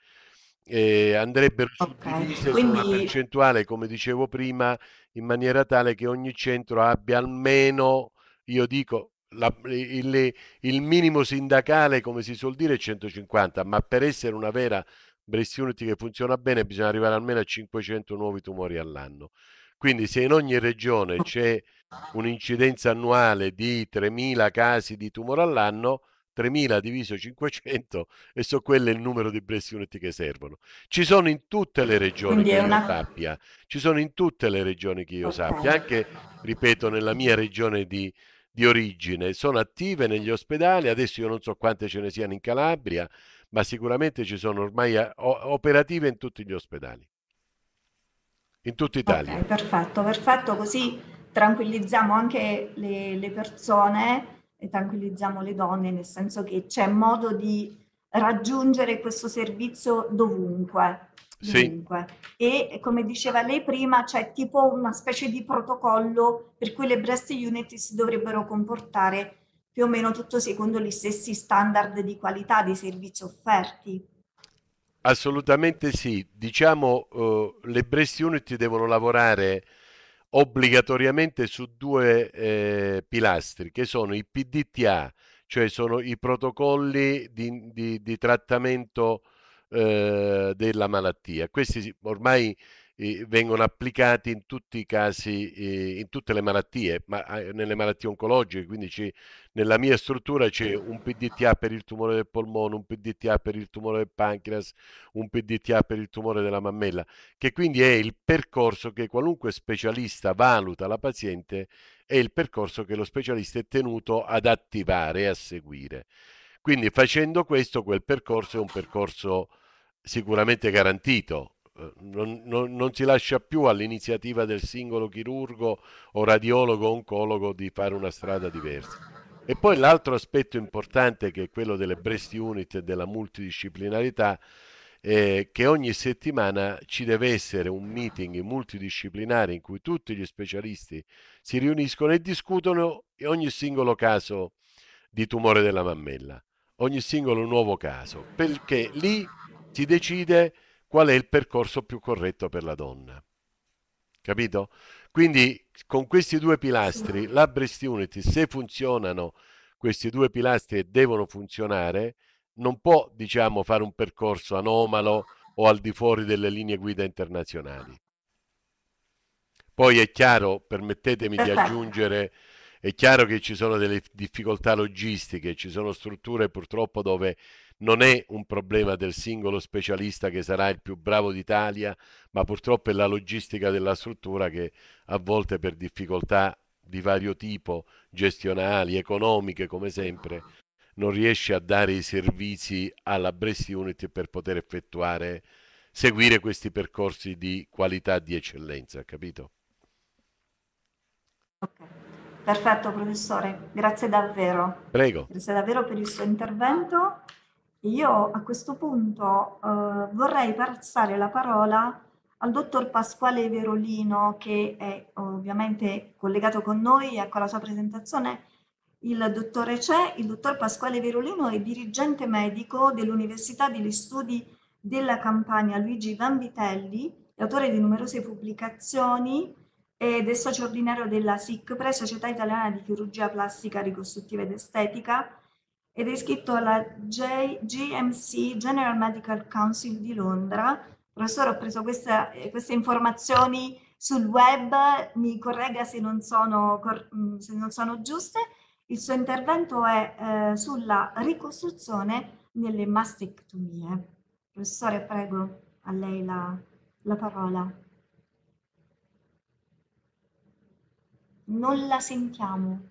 Speaker 2: Eh, andrebbero okay. suddivise Quindi... con una percentuale, come dicevo prima, in maniera tale che ogni centro abbia almeno, io dico, la, il, il, minimo sindacale, come si suol dire, è 150, ma per essere una vera Breast unit che funziona bene bisogna arrivare almeno a 500 nuovi tumori all'anno. Quindi se in ogni regione c'è un'incidenza annuale di 3.000 casi di tumore all'anno, 3.000 diviso 500 e so quello è il numero di breast unit che servono. Ci sono in tutte le regioni che io sappia, ci sono in tutte le regioni che io okay. sappia, anche, ripeto, nella mia regione di, di origine, sono attive negli ospedali, adesso io non so quante ce ne siano in Calabria, ma sicuramente ci sono ormai eh, operative in tutti gli ospedali, in tutta Italia. Ok, perfetto,
Speaker 1: perfetto, così tranquillizziamo anche le, le persone e tranquillizziamo le donne, nel senso che c'è modo di raggiungere questo servizio dovunque. Sì. E come diceva lei prima, c'è tipo una specie di protocollo per cui le breast unit si dovrebbero comportare più o meno tutto secondo gli stessi standard di qualità dei servizi offerti.
Speaker 2: Assolutamente sì, diciamo eh, le breast unit devono lavorare obbligatoriamente su due eh, pilastri che sono i PDTA, cioè sono i protocolli di, di, di trattamento eh, della malattia. Questi ormai vengono applicati in tutti i casi, in tutte le malattie, ma eh, nelle malattie oncologiche, quindi ci, nella mia struttura c'è un PDTA per il tumore del polmone, un PDTA per il tumore del pancreas, un PDTA per il tumore della mammella, che quindi è il percorso che qualunque specialista valuta la paziente, è il percorso che lo specialista è tenuto ad attivare e a seguire. Quindi facendo questo, quel percorso è un percorso sicuramente garantito, eh, non, non, non si lascia più all'iniziativa del singolo chirurgo o radiologo o oncologo di fare una strada diversa. E poi l'altro aspetto importante che è quello delle breast unit e della multidisciplinarità è che ogni settimana ci deve essere un meeting multidisciplinare in cui tutti gli specialisti si riuniscono e discutono ogni singolo caso di tumore della mammella, ogni singolo nuovo caso, perché lì si decide qual è il percorso più corretto per la donna. Capito? Quindi con questi due pilastri, la breast unity, se funzionano questi due pilastri e devono funzionare, non può, diciamo, fare un percorso anomalo o al di fuori delle linee guida internazionali. Poi è chiaro, permettetemi di aggiungere, è chiaro che ci sono delle difficoltà logistiche, ci sono strutture purtroppo dove non è un problema del singolo specialista che sarà il più bravo d'Italia, ma purtroppo è la logistica della struttura che a volte per difficoltà di vario tipo, gestionali, economiche come sempre, non riesce a dare i servizi alla Brest Unit per poter effettuare, seguire questi percorsi di qualità, di eccellenza, capito?
Speaker 1: Okay. Perfetto professore, grazie davvero. Prego. Grazie davvero per il suo intervento. Io a questo punto eh, vorrei passare la parola al dottor Pasquale Verolino che è ovviamente collegato con noi, e con la sua presentazione. Il dottore c'è, il dottor Pasquale Verolino è dirigente medico dell'Università degli Studi della Campania Luigi Vanvitelli, è autore di numerose pubblicazioni ed è socio ordinario della SIC Società Italiana di Chirurgia Plastica Ricostruttiva ed Estetica, ed è iscritto alla J- GMC, General Medical Council di Londra. Professore, ho preso questa, eh, queste informazioni sul web, mi corregga se non sono, mm, se non sono giuste. Il suo intervento è eh, sulla ricostruzione nelle mastectomie. Professore, prego, a lei la, la parola. Non la sentiamo.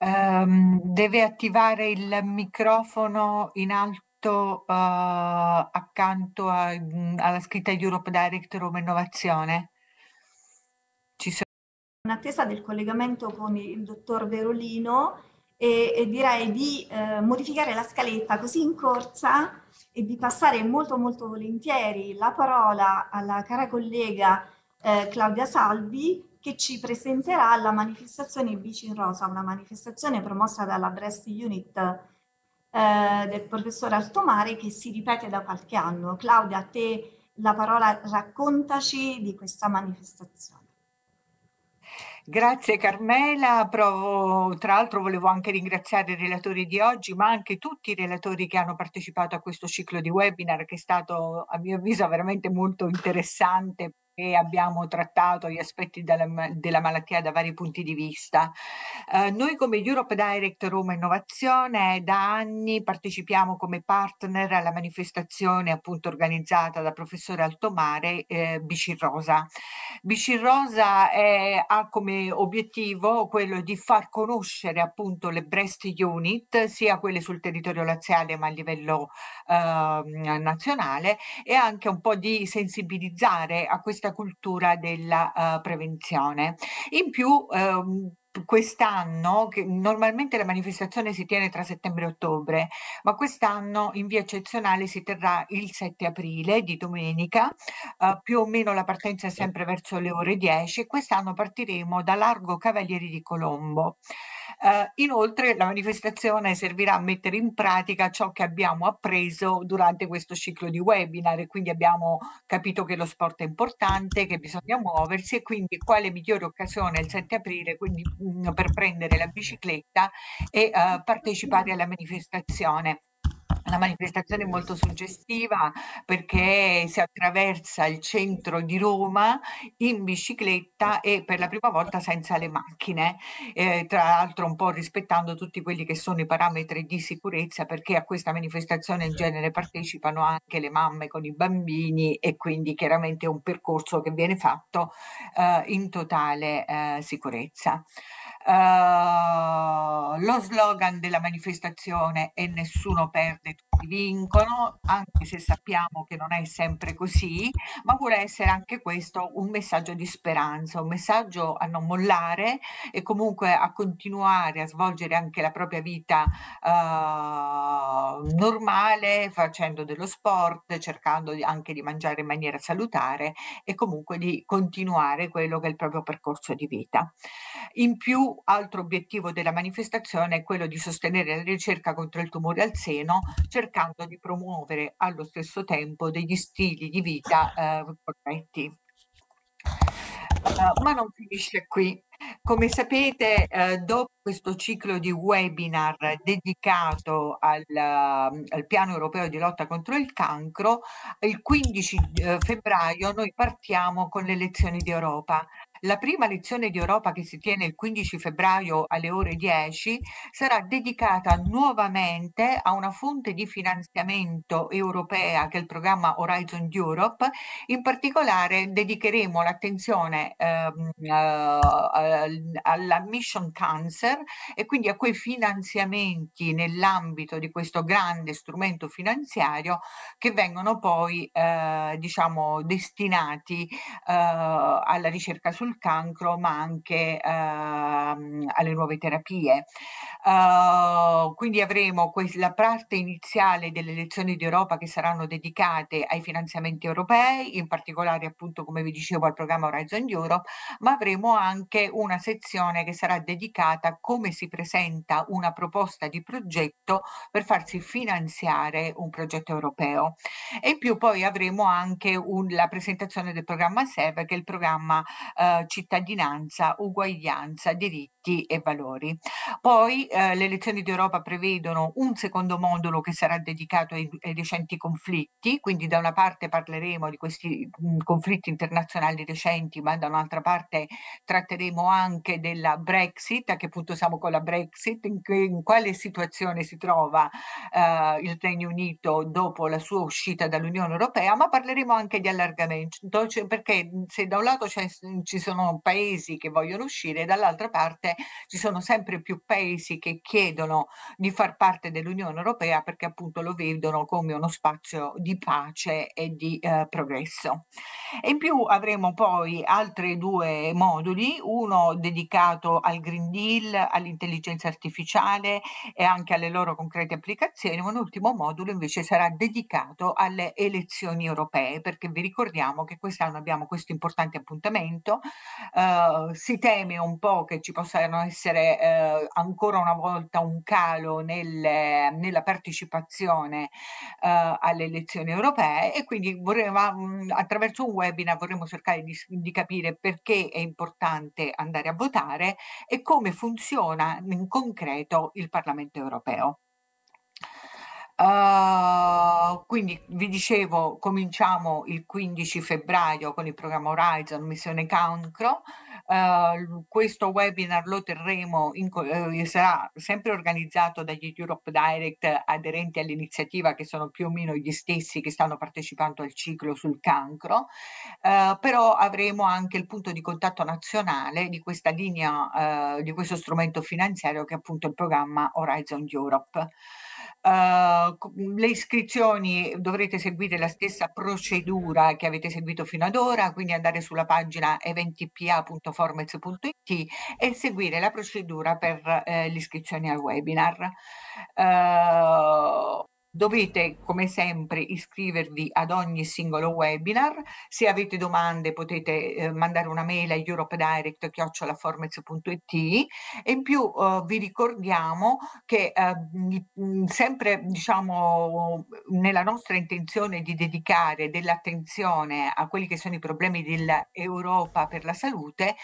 Speaker 3: Um, deve attivare il microfono in alto uh, accanto a, mm, alla scritta Europe Direct Roma Innovazione. Ci sono...
Speaker 1: In attesa del collegamento con il dottor Verolino e, e direi di eh, modificare la scaletta così in corsa e di passare molto molto volentieri la parola alla cara collega eh, Claudia Salvi che ci presenterà la manifestazione Bici in Rosa, una manifestazione promossa dalla Breast Unit eh, del professor Altomare che si ripete da qualche anno. Claudia, a te la parola, raccontaci di questa manifestazione.
Speaker 3: Grazie Carmela, Provo, tra l'altro volevo anche ringraziare i relatori di oggi, ma anche tutti i relatori che hanno partecipato a questo ciclo di webinar che è stato a mio avviso veramente molto interessante e abbiamo trattato gli aspetti della, della, malattia da vari punti di vista. Eh, noi come Europe Direct Roma Innovazione da anni partecipiamo come partner alla manifestazione appunto organizzata dal professore Altomare eh, BC Rosa. BC Rosa è, eh, ha come obiettivo quello di far conoscere appunto le breast unit, sia quelle sul territorio laziale ma a livello eh, nazionale e anche un po' di sensibilizzare a questa questa cultura della uh, prevenzione. In più, um, quest'anno, che normalmente la manifestazione si tiene tra settembre e ottobre, ma quest'anno in via eccezionale si terrà il 7 aprile di domenica, eh, più o meno la partenza è sempre verso le ore 10 e quest'anno partiremo da Largo Cavalieri di Colombo. Eh, inoltre la manifestazione servirà a mettere in pratica ciò che abbiamo appreso durante questo ciclo di webinar e quindi abbiamo capito che lo sport è importante, che bisogna muoversi e quindi quale migliore occasione il 7 aprile quindi, mh, mm, per prendere la bicicletta e eh, partecipare alla manifestazione una manifestazione molto suggestiva perché si attraversa il centro di Roma in bicicletta e per la prima volta senza le macchine, eh, tra l'altro un po' rispettando tutti quelli che sono i parametri di sicurezza perché a questa manifestazione in genere partecipano anche le mamme con i bambini e quindi chiaramente è un percorso che viene fatto eh, in totale eh, sicurezza. Uh, lo slogan della manifestazione è nessuno perde, tutti vincono, anche se sappiamo che non è sempre così, ma vuole essere anche questo un messaggio di speranza, un messaggio a non mollare e comunque a continuare a svolgere anche la propria vita uh, normale, facendo dello sport, cercando anche di mangiare in maniera salutare e comunque di continuare quello che è il proprio percorso di vita. In più altro obiettivo della manifestazione è quello di sostenere la ricerca contro il tumore al seno, cercando di promuovere allo stesso tempo degli stili di vita eh, corretti. Uh, ma non finisce qui. Come sapete, eh, dopo questo ciclo di webinar dedicato al, eh, al, piano europeo di lotta contro il cancro, il 15 eh, febbraio noi partiamo con le lezioni d'Europa. Europa. La prima lezione di Europa che si tiene il 15 febbraio alle ore 10 sarà dedicata nuovamente a una fonte di finanziamento europea che è il programma Horizon Europe. In particolare dedicheremo l'attenzione ehm, eh, alla Mission Cancer e quindi a quei finanziamenti nell'ambito di questo grande strumento finanziario che vengono poi eh, diciamo destinati eh, alla ricerca sul sul cancro ma anche ehm, alle nuove terapie. Uhm, quindi avremo la parte iniziale delle lezioni di Europa che saranno dedicate ai finanziamenti europei, in particolare appunto come vi dicevo al programma Horizon Europe, ma avremo anche una sezione che sarà dedicata a come si presenta una proposta di progetto per farsi finanziare un progetto europeo. E in più poi avremo anche un, la presentazione del programma SEV che è il programma eh, cittadinanza, uguaglianza, diritti diritti e valori. Poi eh, le elezioni d'Europa prevedono un secondo modulo che sarà dedicato ai, ai recenti conflitti, quindi da una parte parleremo di questi mh, mm, conflitti internazionali recenti, ma da un'altra parte tratteremo anche della Brexit, a che punto siamo con la Brexit, in, che, in quale situazione si trova eh, il Regno Unito dopo la sua uscita dall'Unione Europea, ma parleremo anche di allargamento, cioè perché mm, se da un lato ci sono paesi che vogliono uscire, dall'altra parte ci sono sempre più paesi che chiedono di far parte dell'Unione Europea perché appunto lo vedono come uno spazio di pace e di eh, progresso. E in più avremo poi altri due moduli, uno dedicato al Green Deal, all'intelligenza artificiale e anche alle loro concrete applicazioni, un ultimo modulo invece sarà dedicato alle elezioni europee, perché vi ricordiamo che quest'anno abbiamo questo importante appuntamento, eh, si teme un po' che ci possa possano essere eh, ancora una volta un calo nelle, nella partecipazione eh, alle elezioni europee e quindi vorremmo, mm, attraverso un webinar vorremmo cercare di, di capire perché è importante andare a votare e come funziona in concreto il Parlamento europeo. Uh, quindi vi dicevo, cominciamo il 15 febbraio con il programma Horizon Missione Cancro. Eh, questo webinar lo terremo, in, uh, sarà sempre organizzato dagli Europe Direct aderenti all'iniziativa che sono più o meno gli stessi che stanno partecipando al ciclo sul cancro, uh, però avremo anche il punto di contatto nazionale di questa linea, di questo strumento finanziario che è appunto il programma Horizon Europe. Eh, le iscrizioni dovrete seguire la stessa procedura che avete seguito fino ad ora, quindi andare sulla pagina eventpa.formez.it e seguire la procedura per uh, eh, l'iscrizione al webinar. Uh, Dovete, come sempre, iscrivervi ad ogni singolo webinar. Se avete domande potete eh, mandare una mail a europedirect.it e in più eh, vi ricordiamo che eh, sempre diciamo nella nostra intenzione di dedicare dell'attenzione a quelli che sono i problemi dell'Europa per la salute,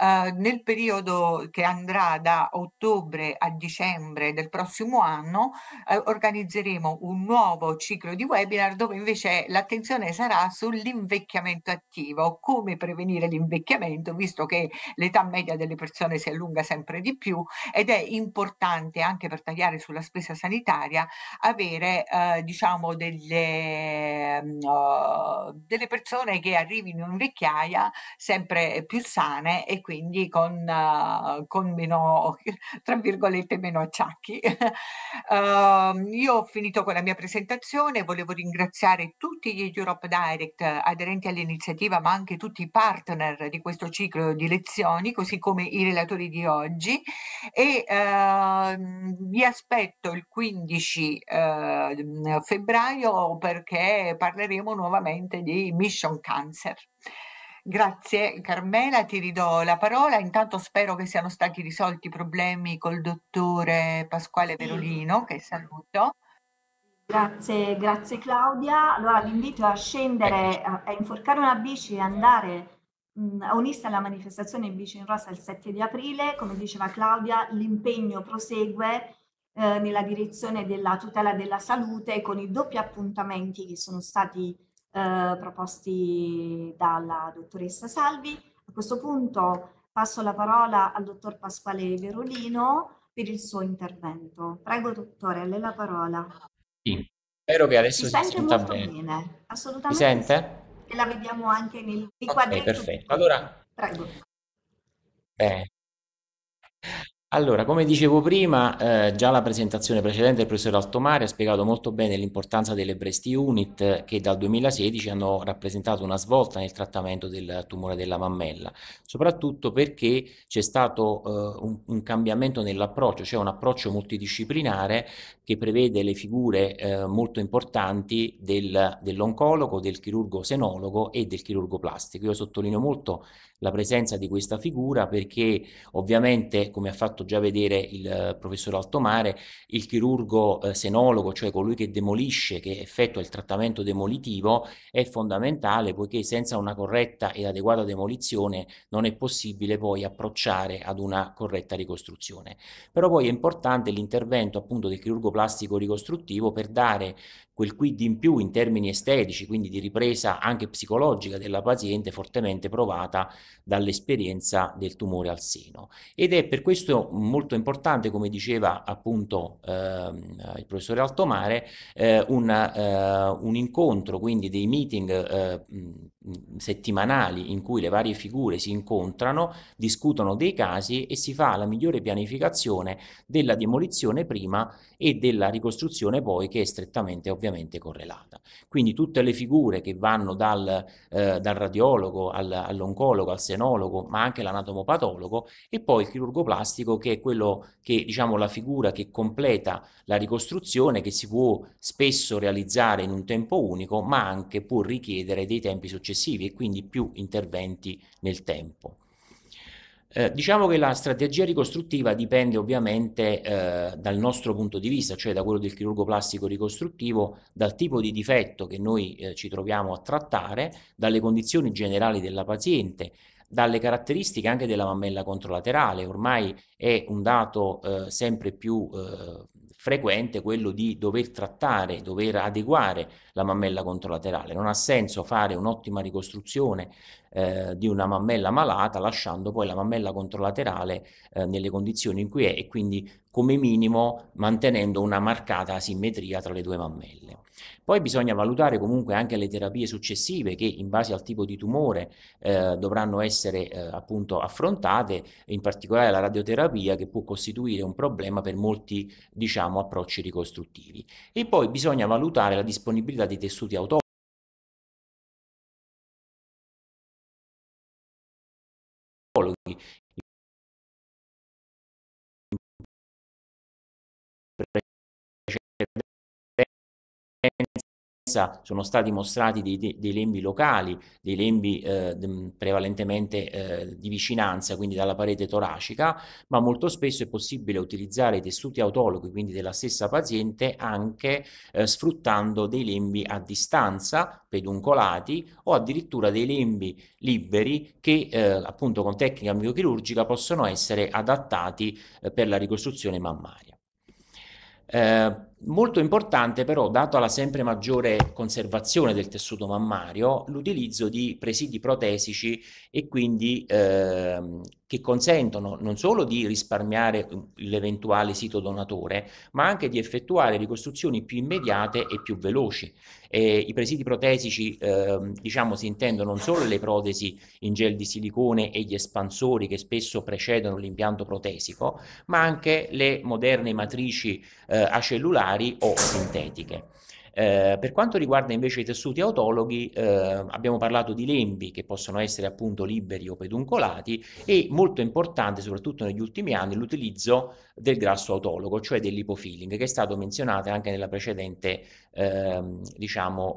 Speaker 3: eh, nel periodo che andrà da ottobre a dicembre del prossimo anno eh, organizzeremo un nuovo ciclo di webinar dove invece l'attenzione sarà sull'invecchiamento attivo, come prevenire l'invecchiamento, visto che l'età media delle persone si allunga sempre di più ed è importante anche per tagliare sulla spesa sanitaria avere eh, diciamo delle, uh, delle, persone che arrivino in vecchiaia sempre più sane e quindi con, uh, con meno, tra virgolette, meno acciacchi. uh, io ho finito con la mia presentazione, volevo ringraziare tutti gli Europe Direct eh, aderenti all'iniziativa, ma anche tutti i partner di questo ciclo di lezioni, così come i relatori di oggi e eh, vi aspetto il 15 eh, febbraio perché parleremo nuovamente di Mission Cancer. Grazie Carmela, ti ridò la parola. Intanto spero che siano stati risolti i problemi col dottore Pasquale Verolino, che saluto.
Speaker 1: Grazie, grazie Claudia. Allora l'invito è a scendere, a, a inforcare una bici e andare mh, a unirsi alla manifestazione Bici in Rosa il 7 di aprile. Come diceva Claudia, l'impegno prosegue eh, nella direzione della tutela della salute con i doppi appuntamenti che sono stati eh, proposti dalla dottoressa Salvi. A questo punto passo la parola al dottor Pasquale Verolino per il suo intervento. Prego dottore, a lei la parola.
Speaker 4: Sì. Spero che adesso si sente senta molto bene.
Speaker 1: bene. Si Assolutamente sì. sente? E la vediamo anche nel Ok, riquadretto. perfetto. Allora, Prego. bene.
Speaker 4: Eh. Allora, come dicevo prima, eh, già la presentazione precedente del professor Altomare ha spiegato molto bene l'importanza delle breast unit che dal 2016 hanno rappresentato una svolta nel trattamento del tumore della mammella, soprattutto perché c'è stato eh, un, un, cambiamento nell'approccio, cioè un approccio multidisciplinare che prevede le figure eh, molto importanti del, dell'oncologo, del chirurgo senologo e del chirurgo plastico. Io sottolineo molto la presenza di questa figura perché ovviamente, come ha fatto fatto già vedere il eh, professor Altomare, il chirurgo eh, senologo, cioè colui che demolisce, che effettua il trattamento demolitivo, è fondamentale poiché senza una corretta e adeguata demolizione non è possibile poi approcciare ad una corretta ricostruzione. Però poi è importante l'intervento appunto del chirurgo plastico ricostruttivo per dare quel quid in più in termini estetici, quindi di ripresa anche psicologica della paziente fortemente provata dall'esperienza del tumore al seno. Ed è per questo molto importante, come diceva appunto ehm, il professore Altomare, eh, un, eh, un, incontro, quindi dei meeting eh, settimanali in cui le varie figure si incontrano, discutono dei casi e si fa la migliore pianificazione della demolizione prima e della ricostruzione poi che è strettamente ovviamente correlata. Quindi tutte le figure che vanno dal, eh, dal radiologo al, all'oncologo, al senologo, ma anche l'anatomopatologo e poi il chirurgo plastico che è quello che diciamo la figura che completa la ricostruzione che si può spesso realizzare in un tempo unico, ma anche può richiedere dei tempi successivi successivi e quindi più interventi nel tempo. Eh, diciamo che la strategia ricostruttiva dipende ovviamente eh, dal nostro punto di vista, cioè da quello del chirurgo plastico ricostruttivo, dal tipo di difetto che noi eh, ci troviamo a trattare, dalle condizioni generali della paziente, dalle caratteristiche anche della mammella controlaterale. Ormai è un dato eh, sempre più eh, frequente quello di dover trattare, dover adeguare la mammella controlaterale. Non ha senso fare un'ottima ricostruzione eh, di una mammella malata lasciando poi la mammella controlaterale eh, nelle condizioni in cui è e quindi come minimo mantenendo una marcata asimmetria tra le due mammelle. Poi bisogna valutare comunque anche le terapie successive che in base al tipo di tumore eh, dovranno essere eh, appunto affrontate, in particolare la radioterapia che può costituire un problema per molti diciamo approcci ricostruttivi. E poi bisogna valutare la disponibilità produttiva di tessuti autonomi,
Speaker 3: scienza sono stati mostrati dei,
Speaker 4: dei, lembi locali, dei lembi eh, prevalentemente eh, di vicinanza, quindi dalla parete toracica, ma molto spesso è possibile utilizzare i tessuti autologhi, quindi della stessa paziente, anche eh, sfruttando dei lembi a distanza, peduncolati, o addirittura dei lembi liberi che eh, appunto con tecnica miochirurgica possono essere adattati eh, per la ricostruzione mammaria. Eh, Molto importante però, dato la sempre maggiore conservazione del tessuto mammario, l'utilizzo di presidi protesici e quindi eh, che consentono non solo di risparmiare mm, l'eventuale sito donatore, ma anche di effettuare ricostruzioni più immediate e più veloci. E I presidi protesici, eh, diciamo, si intendono non solo le protesi in gel di silicone e gli espansori che spesso precedono l'impianto protesico, ma anche le moderne matrici eh, acellulari o sintetiche. Eh, per quanto riguarda invece i tessuti autologhi, eh, abbiamo parlato di lembi che possono essere appunto liberi o peduncolati e molto importante, soprattutto negli ultimi anni, l'utilizzo del grasso autologo, cioè dell'ipofilling, che è stato menzionato anche nella precedente ehm, diciamo, eh,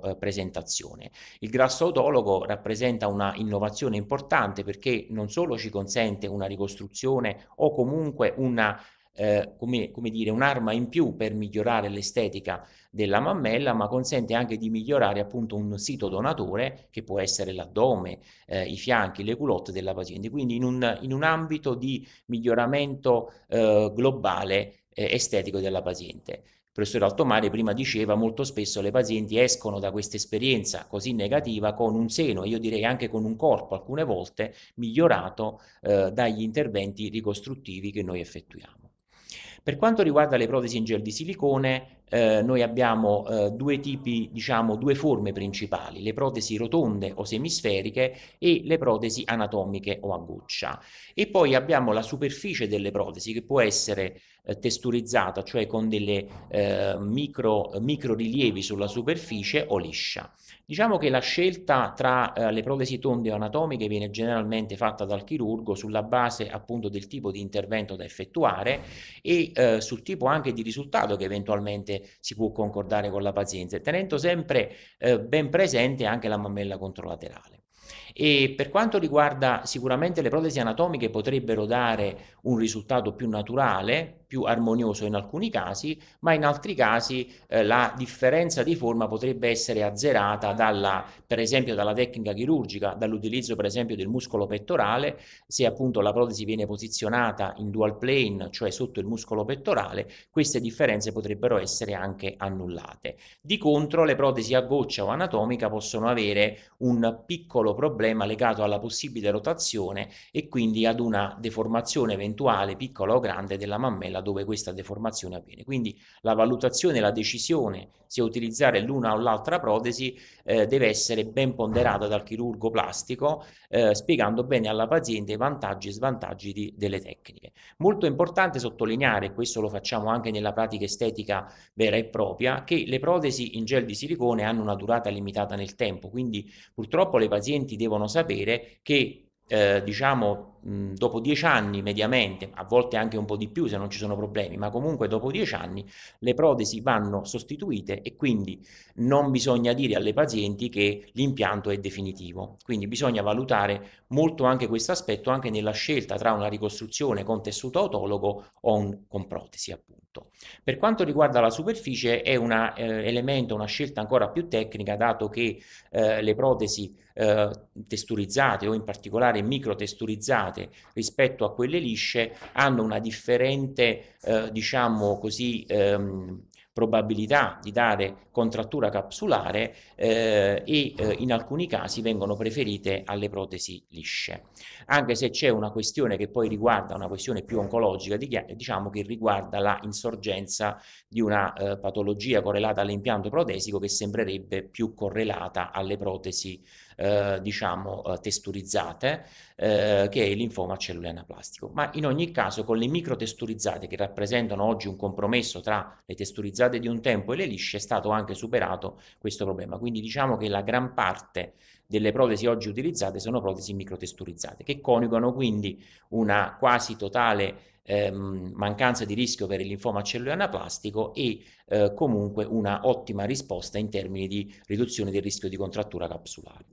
Speaker 4: diciamo, presentazione. Il grasso autologo rappresenta una innovazione importante perché non solo ci consente una ricostruzione o comunque una eh, come, come dire, un'arma in più per migliorare l'estetica della mammella, ma consente anche di migliorare appunto un sito donatore che può essere l'addome, eh, i fianchi, le culotte della paziente. Quindi in un, in un ambito di miglioramento eh, globale eh, estetico della paziente. Il professor Altomare prima diceva molto spesso le pazienti escono da questa esperienza così negativa con un seno e io direi anche con un corpo alcune volte migliorato eh, dagli interventi ricostruttivi che noi effettuiamo. Per quanto riguarda le protesi in gel di silicone, eh, noi abbiamo eh, due tipi, diciamo, due forme principali, le protesi rotonde o semisferiche e le protesi anatomiche o a goccia. E poi abbiamo la superficie delle protesi che può essere eh, testurizzata, cioè con dei eh, micro, micro, rilievi sulla superficie o liscia. Diciamo che la scelta tra eh, le protesi tonde o anatomiche viene generalmente fatta dal chirurgo sulla base appunto del tipo di intervento da effettuare e eh, sul tipo anche di risultato che eventualmente si può concordare con la paziente, tenendo sempre eh, ben presente anche la mammella controlaterale. E per quanto riguarda sicuramente le protesi anatomiche potrebbero dare un risultato più naturale, più armonioso in alcuni casi, ma in altri casi eh, la differenza di forma potrebbe essere azzerata dalla, per esempio dalla tecnica chirurgica, dall'utilizzo per esempio del muscolo pettorale, se appunto la protesi viene posizionata in dual plane, cioè sotto il muscolo pettorale, queste differenze potrebbero essere anche annullate. Di contro le protesi a goccia o anatomica possono avere un piccolo problema legato alla possibile rotazione e quindi ad una deformazione eventuale piccola o grande della mammella particella dove questa deformazione avviene. Quindi la valutazione, la decisione se utilizzare l'una o l'altra protesi eh, deve essere ben ponderata dal chirurgo plastico, eh, spiegando bene alla paziente i vantaggi e svantaggi di, delle tecniche. Molto importante sottolineare, e questo lo facciamo anche nella pratica estetica vera e propria, che le protesi in gel di silicone hanno una durata limitata nel tempo, quindi purtroppo le pazienti devono sapere che eh, diciamo dopo dieci anni mediamente, a volte anche un po' di più se non ci sono problemi, ma comunque dopo dieci anni le protesi vanno sostituite e quindi non bisogna dire alle pazienti che l'impianto è definitivo. Quindi bisogna valutare molto anche questo aspetto anche nella scelta tra una ricostruzione con tessuto autologo o un, con protesi appunto. Per quanto riguarda la superficie è un eh, elemento, una scelta ancora più tecnica dato che eh, le protesi eh, testurizzate o in particolare micro testurizzate piantate rispetto a quelle lisce hanno una differente, eh, diciamo così, ehm, probabilità di dare contrattura capsulare eh, e eh, in alcuni casi vengono preferite alle protesi lisce. Anche se c'è una questione che poi riguarda una questione più oncologica, diciamo che riguarda la insorgenza di una eh, patologia correlata all'impianto protesico che sembrerebbe più correlata alle protesi eh, diciamo eh, testurizzate, eh, che è il linfoma cellulare anaplastico. Ma in ogni caso con le microtesturizzate che rappresentano oggi un compromesso tra le testurizzate di un tempo e le lisce è stato anche superato questo problema. Quindi diciamo che la gran parte delle protesi oggi utilizzate sono protesi microtesturizzate, che coniugano quindi una quasi totale ehm, mancanza di rischio per il linfoma cellulare anaplastico e eh, comunque una ottima risposta in termini di riduzione del rischio di contrattura capsulare.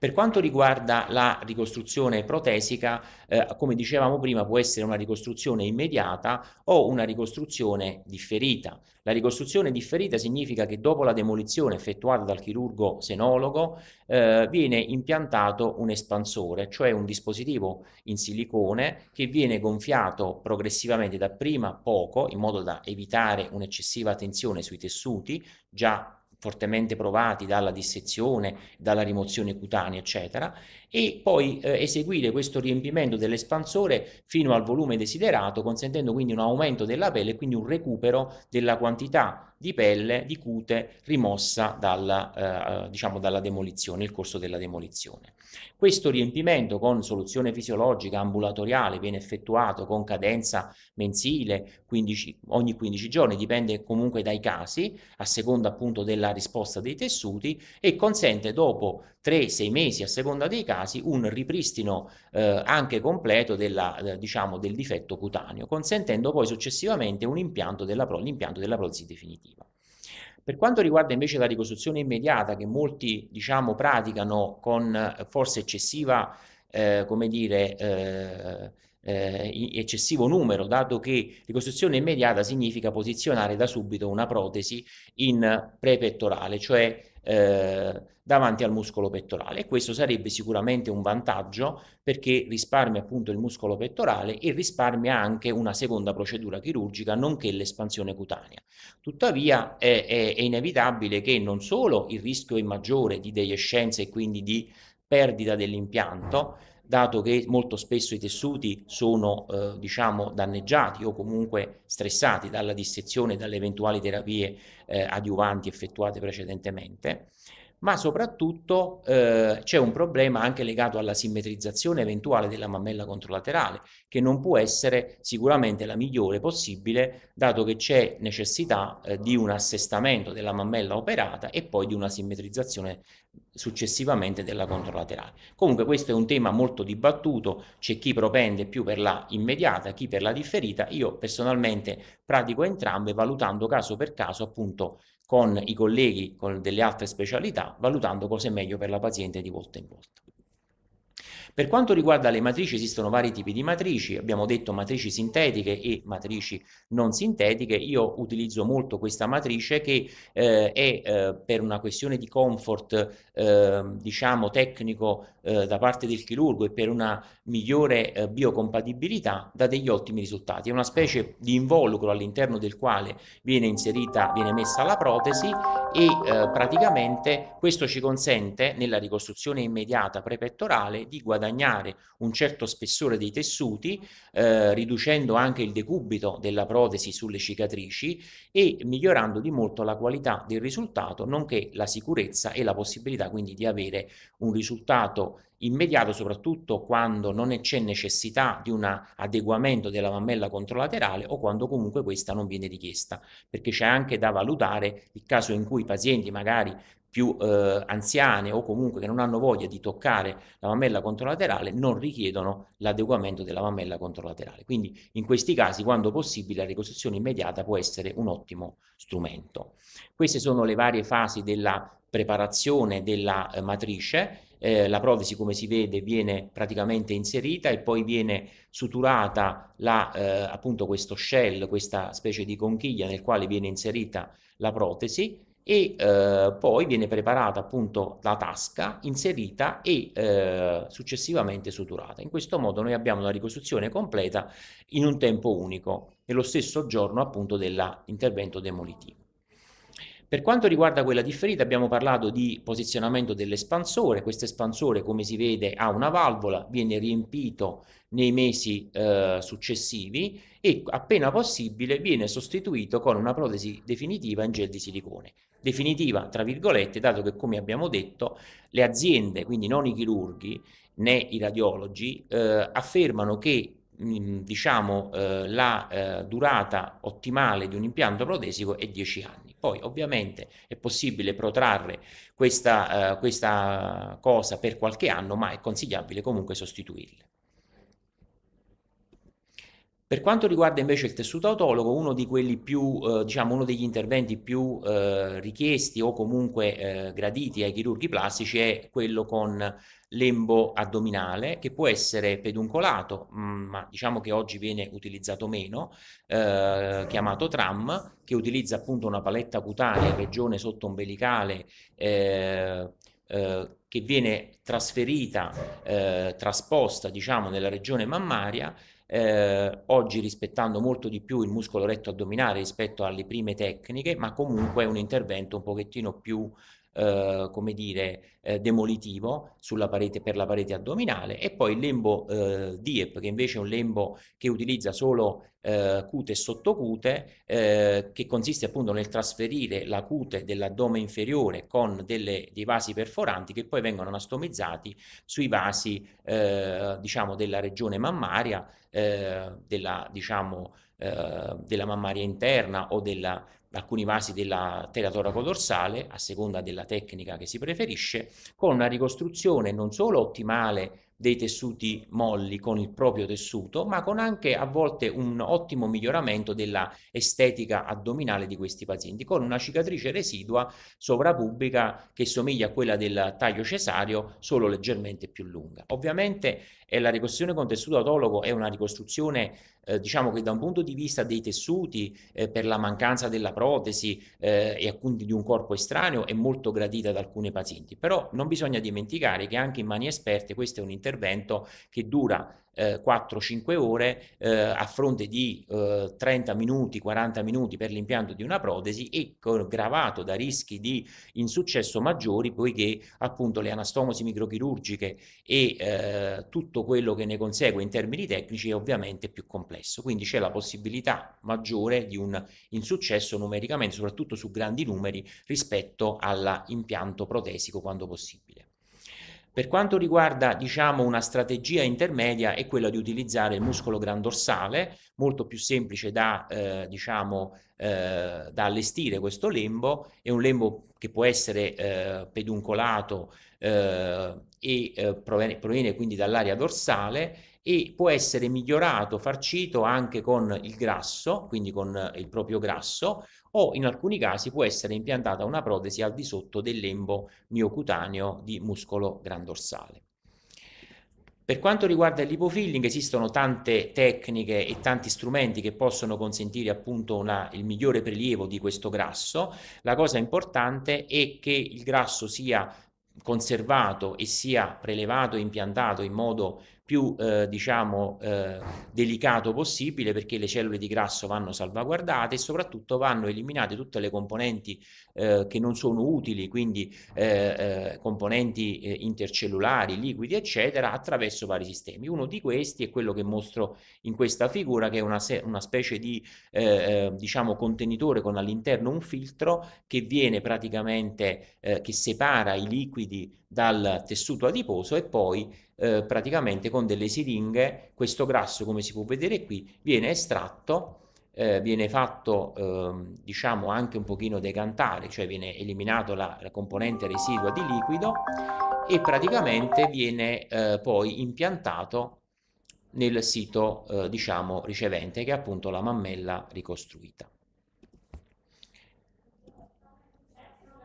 Speaker 4: Per quanto riguarda la ricostruzione protesica, eh, come dicevamo prima, può essere una ricostruzione immediata o una ricostruzione differita. La ricostruzione differita significa che dopo la demolizione effettuata dal chirurgo senologo eh, viene impiantato un espansore, cioè un dispositivo in silicone che viene gonfiato progressivamente da prima poco in modo da evitare un'eccessiva tensione sui tessuti già fortemente provati dalla dissezione, dalla rimozione cutanea, eccetera, e poi eh, eseguire questo riempimento dell'espansore fino al volume desiderato, consentendo quindi un aumento della pelle e quindi un recupero della quantità di pelle, di cute rimossa dalla, eh, diciamo dalla demolizione, il corso della demolizione. Questo riempimento con soluzione fisiologica ambulatoriale viene effettuato con cadenza mensile 15, ogni 15 giorni, dipende comunque dai casi, a seconda appunto della risposta dei tessuti e consente dopo 3-6 mesi a seconda dei casi casi un ripristino eh, anche completo della, eh, diciamo, del difetto cutaneo, consentendo poi successivamente un impianto della, l'impianto della prolosi definitiva. Per quanto riguarda invece la ricostruzione immediata che molti diciamo, praticano con eh, forse eccessiva, eh, come dire, eh, eh, eccessivo numero, dato che ricostruzione immediata significa posizionare da subito una protesi in prepettorale, cioè eh, davanti al muscolo pettorale e questo sarebbe sicuramente un vantaggio perché risparmia appunto il muscolo pettorale e risparmia anche una seconda procedura chirurgica nonché l'espansione cutanea. Tuttavia è, è, è inevitabile che non solo il rischio è maggiore di deiescenza e quindi di perdita dell'impianto, dato che molto spesso i tessuti sono eh, diciamo danneggiati o comunque stressati dalla dissezione e dalle eventuali terapie eh, adiuvanti effettuate precedentemente ma soprattutto eh, c'è un problema anche legato alla simmetrizzazione eventuale della mammella controlaterale, che non può essere sicuramente la migliore possibile, dato che c'è necessità eh, di un assestamento della mammella operata e poi di una simmetrizzazione successivamente della controlaterale. Comunque questo è un tema molto dibattuto, c'è chi propende più per la immediata, chi per la differita, io personalmente pratico entrambe valutando caso per caso appunto con i colleghi con delle altre specialità, valutando cosa è meglio per la paziente di volta in volta. Per quanto riguarda le matrici, esistono vari tipi di matrici, abbiamo detto matrici sintetiche e matrici non sintetiche, io utilizzo molto questa matrice che eh, è eh, per una questione di comfort eh, diciamo tecnico eh, da parte del chirurgo e per una migliore eh, biocompatibilità dà degli ottimi risultati. È una specie di involucro all'interno del quale viene inserita, viene messa la protesi e eh, praticamente questo ci consente nella ricostruzione immediata prepettorale di guadagnare guadagnare un certo spessore dei tessuti, eh, riducendo anche il decubito della protesi sulle cicatrici e migliorando di molto la qualità del risultato, nonché la sicurezza e la possibilità quindi di avere un risultato immediato, soprattutto quando non c'è necessità di un adeguamento della mammella controlaterale o quando comunque questa non viene richiesta, perché c'è anche da valutare il caso in cui i pazienti magari più eh, anziane o comunque che non hanno voglia di toccare la mammella controlaterale non richiedono l'adeguamento della mammella controlaterale. Quindi in questi casi, quando possibile, la ricostruzione immediata può essere un ottimo strumento. Queste sono le varie fasi della preparazione della eh, matrice. Eh, la protesi, come si vede, viene praticamente inserita e poi viene suturata la, eh, appunto questo shell, questa specie di conchiglia nel quale viene inserita la protesi e eh, poi viene preparata appunto la tasca inserita e eh, successivamente suturata. In questo modo noi abbiamo una ricostruzione completa in un tempo unico, nello stesso giorno appunto dell'intervento demolitivo. Per quanto riguarda quella differita abbiamo parlato di posizionamento dell'espansore, questo espansore come si vede ha una valvola, viene riempito nei mesi eh, successivi e appena possibile viene sostituito con una protesi definitiva in gel di silicone. Definitiva, tra virgolette, dato che come abbiamo detto le aziende, quindi non i chirurghi né i radiologi, eh, affermano che mm, diciamo, eh, la eh, durata ottimale di un impianto protesico è 10 anni. Poi ovviamente è possibile protrarre questa, eh, questa cosa per qualche anno, ma è consigliabile comunque sostituirle. Per quanto riguarda invece il tessuto autologo, uno, più, eh, diciamo, uno degli interventi più eh, richiesti o comunque eh, graditi ai chirurghi plastici è quello con lembo addominale che può essere peduncolato, mm, ma diciamo che oggi viene utilizzato meno, eh, chiamato tram, che utilizza appunto una paletta cutanea regione sottoombelicale eh, eh, che viene trasferita, trasposta diciamo nella regione mammaria eh, oggi rispettando molto di più il muscolo retto addominale rispetto alle prime tecniche, ma comunque è un intervento un pochettino più eh, come dire, eh, demolitivo parete, per la parete addominale e poi il lembo eh, DIEP che invece è un lembo che utilizza solo eh, cute e sottocute eh, che consiste appunto nel trasferire la cute dell'addome inferiore con delle, dei vasi perforanti che poi vengono anastomizzati sui vasi eh, diciamo della regione mammaria della diciamo della mammaria interna o della alcuni vasi della tela toracodorsale, a seconda della tecnica che si preferisce, con una ricostruzione non solo ottimale dei tessuti molli con il proprio tessuto, ma con anche a volte un ottimo miglioramento della estetica addominale di questi pazienti, con una cicatrice residua sovrapubblica che somiglia a quella del taglio cesareo, solo leggermente più lunga. Ovviamente e la ricostruzione con tessuto autologo è una ricostruzione eh, diciamo che da un punto di vista dei tessuti eh, per la mancanza della protesi eh, e quindi di un corpo estraneo è molto gradita da alcuni pazienti, però non bisogna dimenticare che anche in mani esperte questo è un intervento che dura eh, 4-5 ore eh, a fronte di eh, 30 minuti, 40 minuti per l'impianto di una protesi e gravato da rischi di insuccesso maggiori poiché appunto le anastomosi microchirurgiche e eh, tutto quello che ne consegue in termini tecnici è ovviamente più complesso. Quindi c'è la possibilità maggiore di un insuccesso numericamente, soprattutto su grandi numeri rispetto all'impianto protesico quando possibile. Per quanto riguarda diciamo, una strategia intermedia è quella di utilizzare il muscolo grandorsale, molto più semplice da, eh, diciamo, eh, da allestire questo lembo, è un lembo che può essere eh, peduncolato eh, e eh, proviene, proviene quindi dall'area dorsale e può essere migliorato, farcito anche con il grasso, quindi con il proprio grasso, o in alcuni casi può essere impiantata una protesi al di sotto del lembo miocutaneo di muscolo grandorsale. Per quanto riguarda il lipofilling esistono tante tecniche e tanti strumenti che possono consentire appunto una, il migliore prelievo di questo grasso. La cosa importante è che il grasso sia conservato e sia prelevato e impiantato in modo più eh, diciamo, eh, delicato possibile perché le cellule di grasso vanno salvaguardate e soprattutto vanno eliminate tutte le componenti eh, che non sono utili, quindi eh, eh, componenti eh, intercellulari, liquidi eccetera, attraverso vari sistemi. Uno di questi è quello che mostro in questa figura che è una, una specie di diciamo, contenitore con all'interno un filtro che viene praticamente, che separa i liquidi dal tessuto adiposo e poi eh, praticamente con delle siringhe questo grasso come si può vedere qui viene estratto eh, viene fatto eh, diciamo anche un pochino decantare cioè viene eliminato la, la componente residua di liquido e praticamente viene eh, poi impiantato nel sito eh, diciamo ricevente che è appunto la mammella ricostruita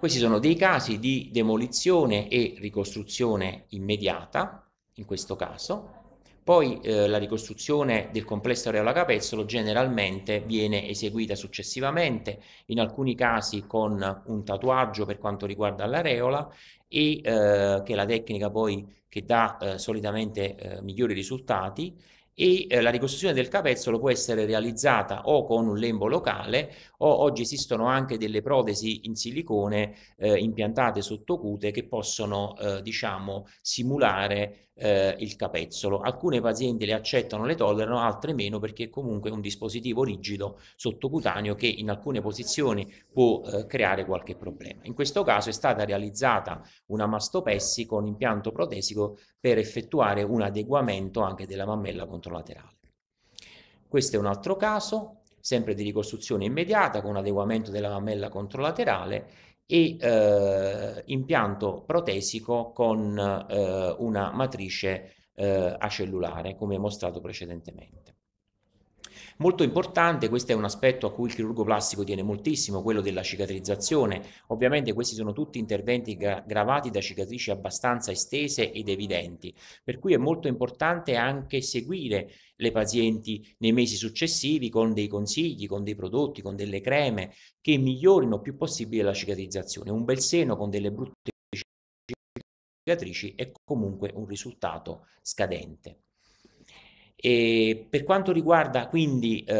Speaker 4: Questi sono dei casi di demolizione e ricostruzione immediata, in questo caso, poi eh, la ricostruzione del complesso areola capezzolo generalmente viene eseguita successivamente, in alcuni casi con un tatuaggio per quanto riguarda l'areola e eh, che è la tecnica poi che dà eh, solitamente eh, migliori risultati e eh, la ricostruzione del capezzolo può essere realizzata o con un lembo locale o oggi esistono anche delle protesi in silicone eh, impiantate sottocute che possono eh, diciamo simulare eh, il capezzolo. Alcune pazienti le accettano, le tollerano, altre meno perché comunque è un dispositivo rigido sottocutaneo che in alcune posizioni può eh, creare qualche problema. In questo caso è stata realizzata una mastopessi con impianto protesico per effettuare un adeguamento anche della mammella controllata controlaterale. Questo è un altro caso, sempre di ricostruzione immediata con adeguamento della mammella controlaterale e eh, impianto protesico con eh, una matrice eh, acellulare, come mostrato precedentemente. Molto importante, questo è un aspetto a cui il chirurgo plastico tiene moltissimo, quello della cicatrizzazione. Ovviamente questi sono tutti interventi gra gravati da cicatrici abbastanza estese ed evidenti, per cui è molto importante anche seguire le pazienti nei mesi successivi con dei consigli, con dei prodotti, con delle creme che migliorino più possibile la cicatrizzazione. Un bel seno con delle brutte cicatrici è comunque un risultato scadente. E per quanto riguarda quindi eh,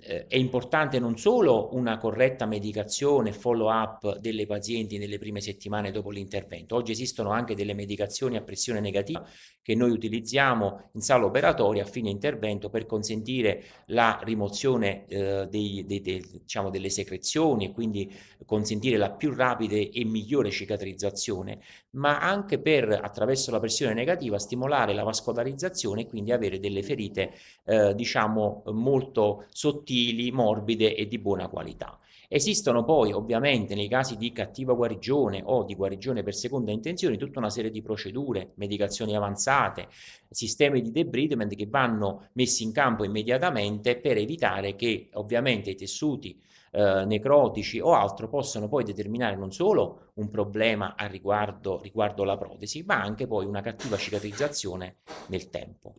Speaker 4: eh, è importante non solo una corretta medicazione e follow up delle pazienti nelle prime settimane dopo l'intervento, oggi esistono anche delle medicazioni a pressione negativa che noi utilizziamo in sala operatoria a fine intervento per consentire la rimozione eh, dei, dei, dei, diciamo, delle secrezioni e quindi consentire la più rapida e migliore cicatrizzazione ma anche per, attraverso la pressione negativa, stimolare la vascolarizzazione e quindi avere delle ferite, eh, diciamo, molto sottili, morbide e di buona qualità. Esistono poi, ovviamente, nei casi di cattiva guarigione o di guarigione per seconda intenzione, tutta una serie di procedure, medicazioni avanzate, sistemi di debridement che vanno messi in campo immediatamente per evitare che, ovviamente, i tessuti eh, necrotici o altro possano poi determinare non solo un problema riguardo, riguardo la protesi, ma anche poi una cattiva cicatrizzazione nel tempo.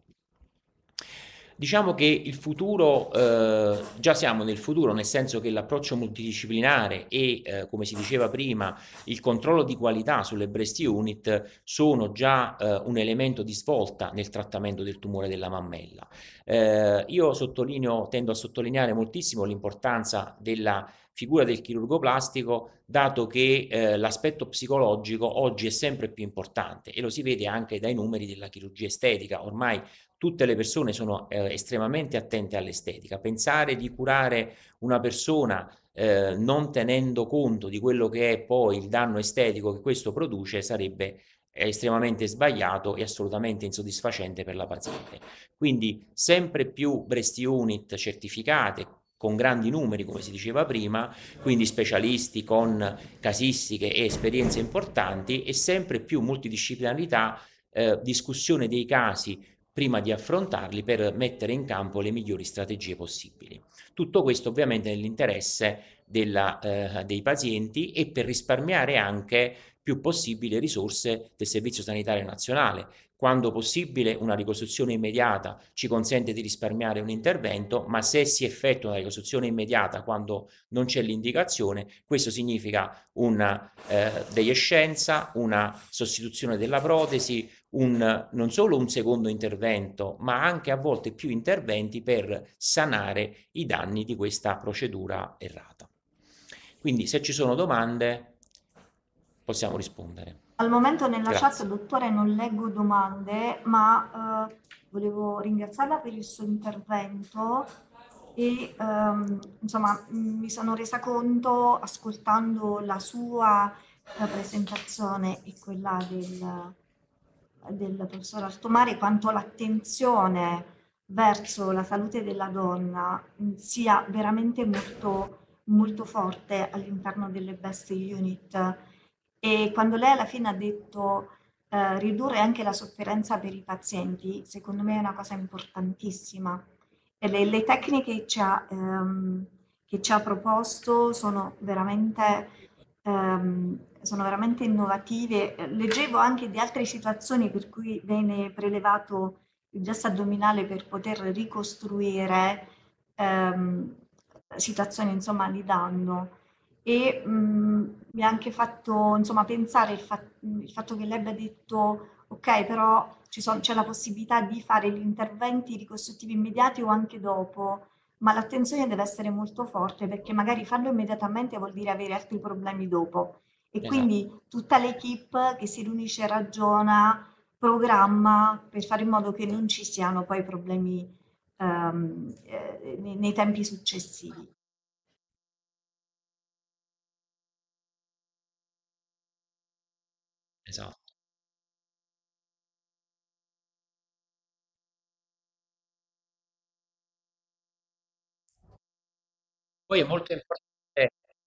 Speaker 4: Diciamo che il futuro, eh, già siamo nel futuro, nel senso che l'approccio multidisciplinare e, eh, come si diceva prima, il controllo di qualità sulle breast unit sono già eh, un elemento di svolta nel trattamento del tumore della mammella. Eh, io sottolineo, tendo a sottolineare moltissimo l'importanza della figura del chirurgo plastico, dato che eh, l'aspetto psicologico oggi è sempre più importante e lo si vede anche dai numeri della chirurgia estetica. Ormai tutte le persone sono eh, estremamente attente all'estetica. Pensare di curare una persona eh, non tenendo conto di quello che è poi il danno estetico che questo produce sarebbe eh, estremamente sbagliato e assolutamente insoddisfacente per la paziente. Quindi sempre più breast unit certificate, con grandi numeri, come si diceva prima, quindi specialisti con casistiche e esperienze importanti e sempre più multidisciplinarità, eh, discussione dei casi prima di affrontarli per mettere in campo le migliori strategie possibili. Tutto questo ovviamente nell'interesse della, eh, dei pazienti e per risparmiare anche più possibile risorse del Servizio Sanitario Nazionale. Quando possibile una ricostruzione immediata ci consente di risparmiare un intervento, ma se si effettua una ricostruzione immediata quando non c'è l'indicazione, questo significa una eh, deiescenza, una sostituzione della protesi, un, non solo un secondo intervento, ma anche a volte più interventi per sanare i danni di questa procedura errata. Quindi se ci sono domande possiamo rispondere.
Speaker 1: Al momento nella Grazie. chat, dottore, non leggo domande, ma eh, volevo ringraziarla per il suo intervento e ehm, insomma mi sono resa conto ascoltando la sua la eh, presentazione e quella del, del professor Altomari quanto l'attenzione verso la salute della donna sia veramente molto, molto forte all'interno delle best unit e quando lei alla fine ha detto eh, ridurre anche la sofferenza per i pazienti, secondo me è una cosa importantissima. Le, le, tecniche che ci, ha, ehm, che ci ha proposto sono veramente ehm, sono veramente innovative. Eh, leggevo anche di altre situazioni per cui viene prelevato il gesto addominale per poter ricostruire ehm, situazioni insomma, di danno e mh, mm, mi ha anche fatto insomma, pensare il, fa- il, fatto che lei abbia detto ok però so- c'è la possibilità di fare gli interventi ricostruttivi immediati o anche dopo ma l'attenzione deve essere molto forte perché magari farlo immediatamente vuol dire avere altri problemi dopo esatto. quindi tutta l'equipe che si riunisce, ragiona, programma per fare in modo che non ci siano poi problemi um, eh, nei, nei tempi successivi.
Speaker 2: Esatto.
Speaker 4: Poi è molto importante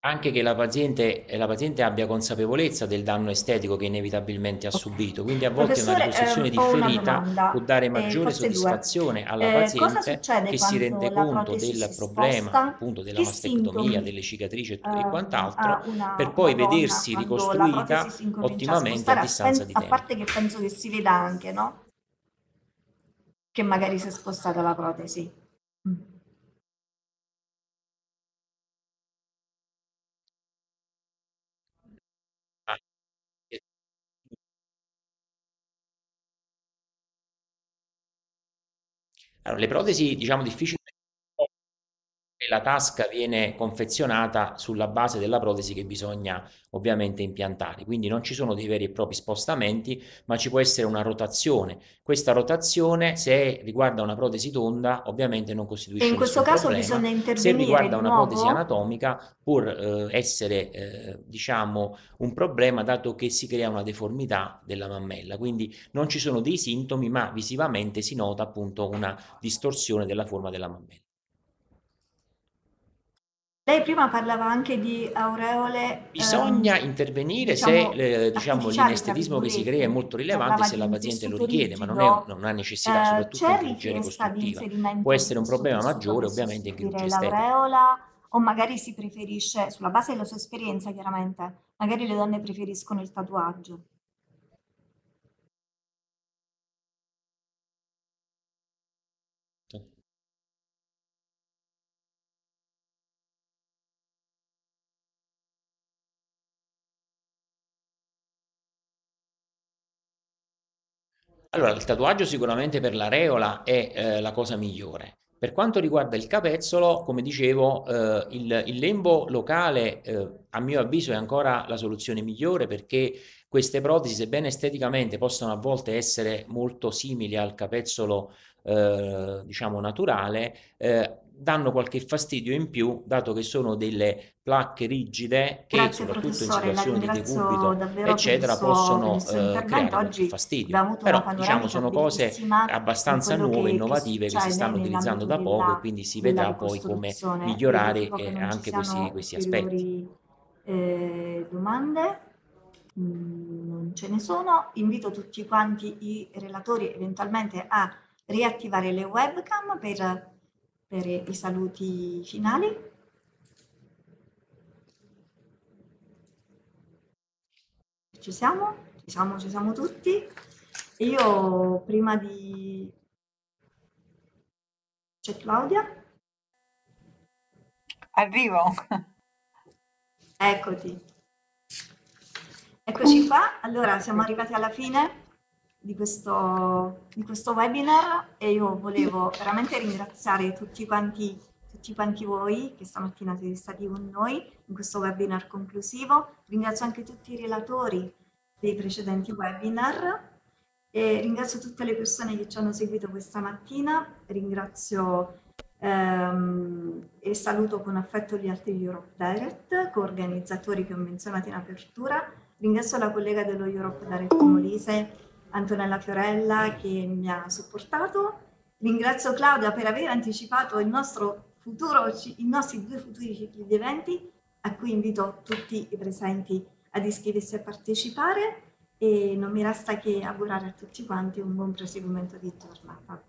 Speaker 4: anche che la paziente, eh, la paziente, abbia consapevolezza del danno estetico che inevitabilmente ha subito, quindi a volte una riposizione eh, differita può dare eh, maggiore eh, soddisfazione due. alla eh, paziente che si rende conto del problema, appunto della mastectomia, delle cicatrici e, e eh, quant'altro, una, per poi vedersi ricostruita ottimamente a distanza di tempo. A
Speaker 1: parte che penso che si veda anche, no? Che magari si è spostata la protesi.
Speaker 4: Allora, le protesi, diciamo, difficili la tasca viene confezionata sulla base della protesi che bisogna ovviamente impiantare. Quindi non ci sono dei veri e propri spostamenti, ma ci può essere una rotazione. Questa rotazione, se riguarda una protesi tonda, ovviamente non costituisce e in questo caso problema. bisogna intervenire. Se riguarda una nuovo... protesi anatomica, pur eh, essere eh, diciamo un problema dato che si crea una deformità della mammella. Quindi non ci sono dei sintomi, ma visivamente si nota appunto una distorsione della forma della mammella.
Speaker 1: Lei prima parlava anche di aureole. Bisogna
Speaker 4: ehm, intervenire diciamo, se eh, diciamo, l'inestetismo che si crea è molto rilevante, se la paziente lo richiede, rigido, ma non è una necessità, eh, soprattutto in chirurgia
Speaker 1: costruttiva. Può essere un problema maggiore
Speaker 4: ovviamente in chirurgia estetica.
Speaker 1: O magari si preferisce, sulla base della sua esperienza chiaramente, magari le donne preferiscono il tatuaggio.
Speaker 4: Allora, il tatuaggio sicuramente per l'areola è eh, la cosa migliore. Per quanto riguarda il capezzolo, come dicevo, eh, il, il, lembo locale eh, a mio avviso è ancora la soluzione migliore perché queste protesi, sebbene esteticamente possano a volte essere molto simili al capezzolo eh, diciamo naturale, eh, danno qualche fastidio in più, dato che sono delle placche rigide che, Grazie, soprattutto in situazioni di decubito, eccetera, possono eh, creare qualche fastidio. Però, diciamo, sono cose abbastanza nuove, innovative, che, che si stanno utilizzando da poco della, e quindi si vedrà poi come migliorare eh, anche questi, questi aspetti.
Speaker 1: Eh, domande? Mm, non ce ne sono. Invito tutti quanti i relatori eventualmente a riattivare le webcam per per i saluti finali. Ci siamo? Ci siamo, ci siamo tutti? io prima di... C'è Claudia? Arrivo. Eccoti. Eccoci qua, allora siamo arrivati alla fine di questo, di questo webinar e io volevo veramente ringraziare tutti quanti, tutti quanti voi che stamattina siete stati con noi in questo webinar conclusivo. Ringrazio anche tutti i relatori dei precedenti webinar e ringrazio tutte le persone che ci hanno seguito questa mattina, ringrazio ehm, e saluto con affetto gli altri Europe Direct, coorganizzatori che ho menzionato in apertura, ringrazio la collega dello Europe Direct Molise Antonella Fiorella che mi ha supportato. Ringrazio Claudia per aver anticipato il futuro, i nostri due futuri cicli di eventi a cui invito tutti i presenti ad iscriversi e partecipare e non mi resta che augurare a tutti quanti un buon proseguimento di giornata.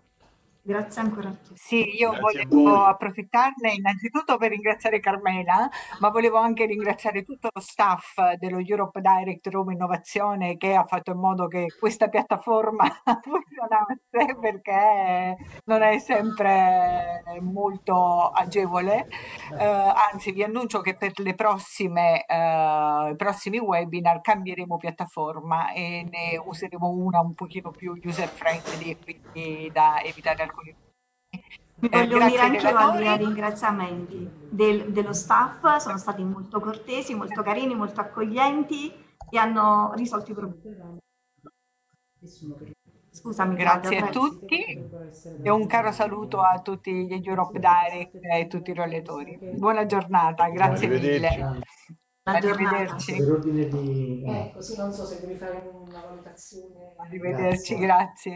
Speaker 1: Grazie ancora. a
Speaker 3: tutti. Sì, io Grazie volevo approfittarne innanzitutto per ringraziare Carmela, ma volevo anche ringraziare tutto lo staff dello Europe Direct Roma Innovazione che ha fatto in modo che questa piattaforma funzionasse perché non è sempre molto agevole. Eh, anzi, vi annuncio che per le prossime, eh, i prossimi webinar cambieremo piattaforma e ne useremo una un pochino più user friendly, e quindi da evitare al Mercoledì. Mi eh, voglio unire anche io ai
Speaker 1: ringraziamenti del, dello staff, sono stati molto cortesi, molto carini, molto accoglienti e hanno risolto i problemi.
Speaker 3: Scusami, grazie a tutti e un caro saluto a tutti gli Europe Direct e a tutti i relatori. Buona giornata, grazie mille. Arrivederci.
Speaker 1: Ecco,
Speaker 3: non so se devi fare una valutazione. Arrivederci, grazie. grazie.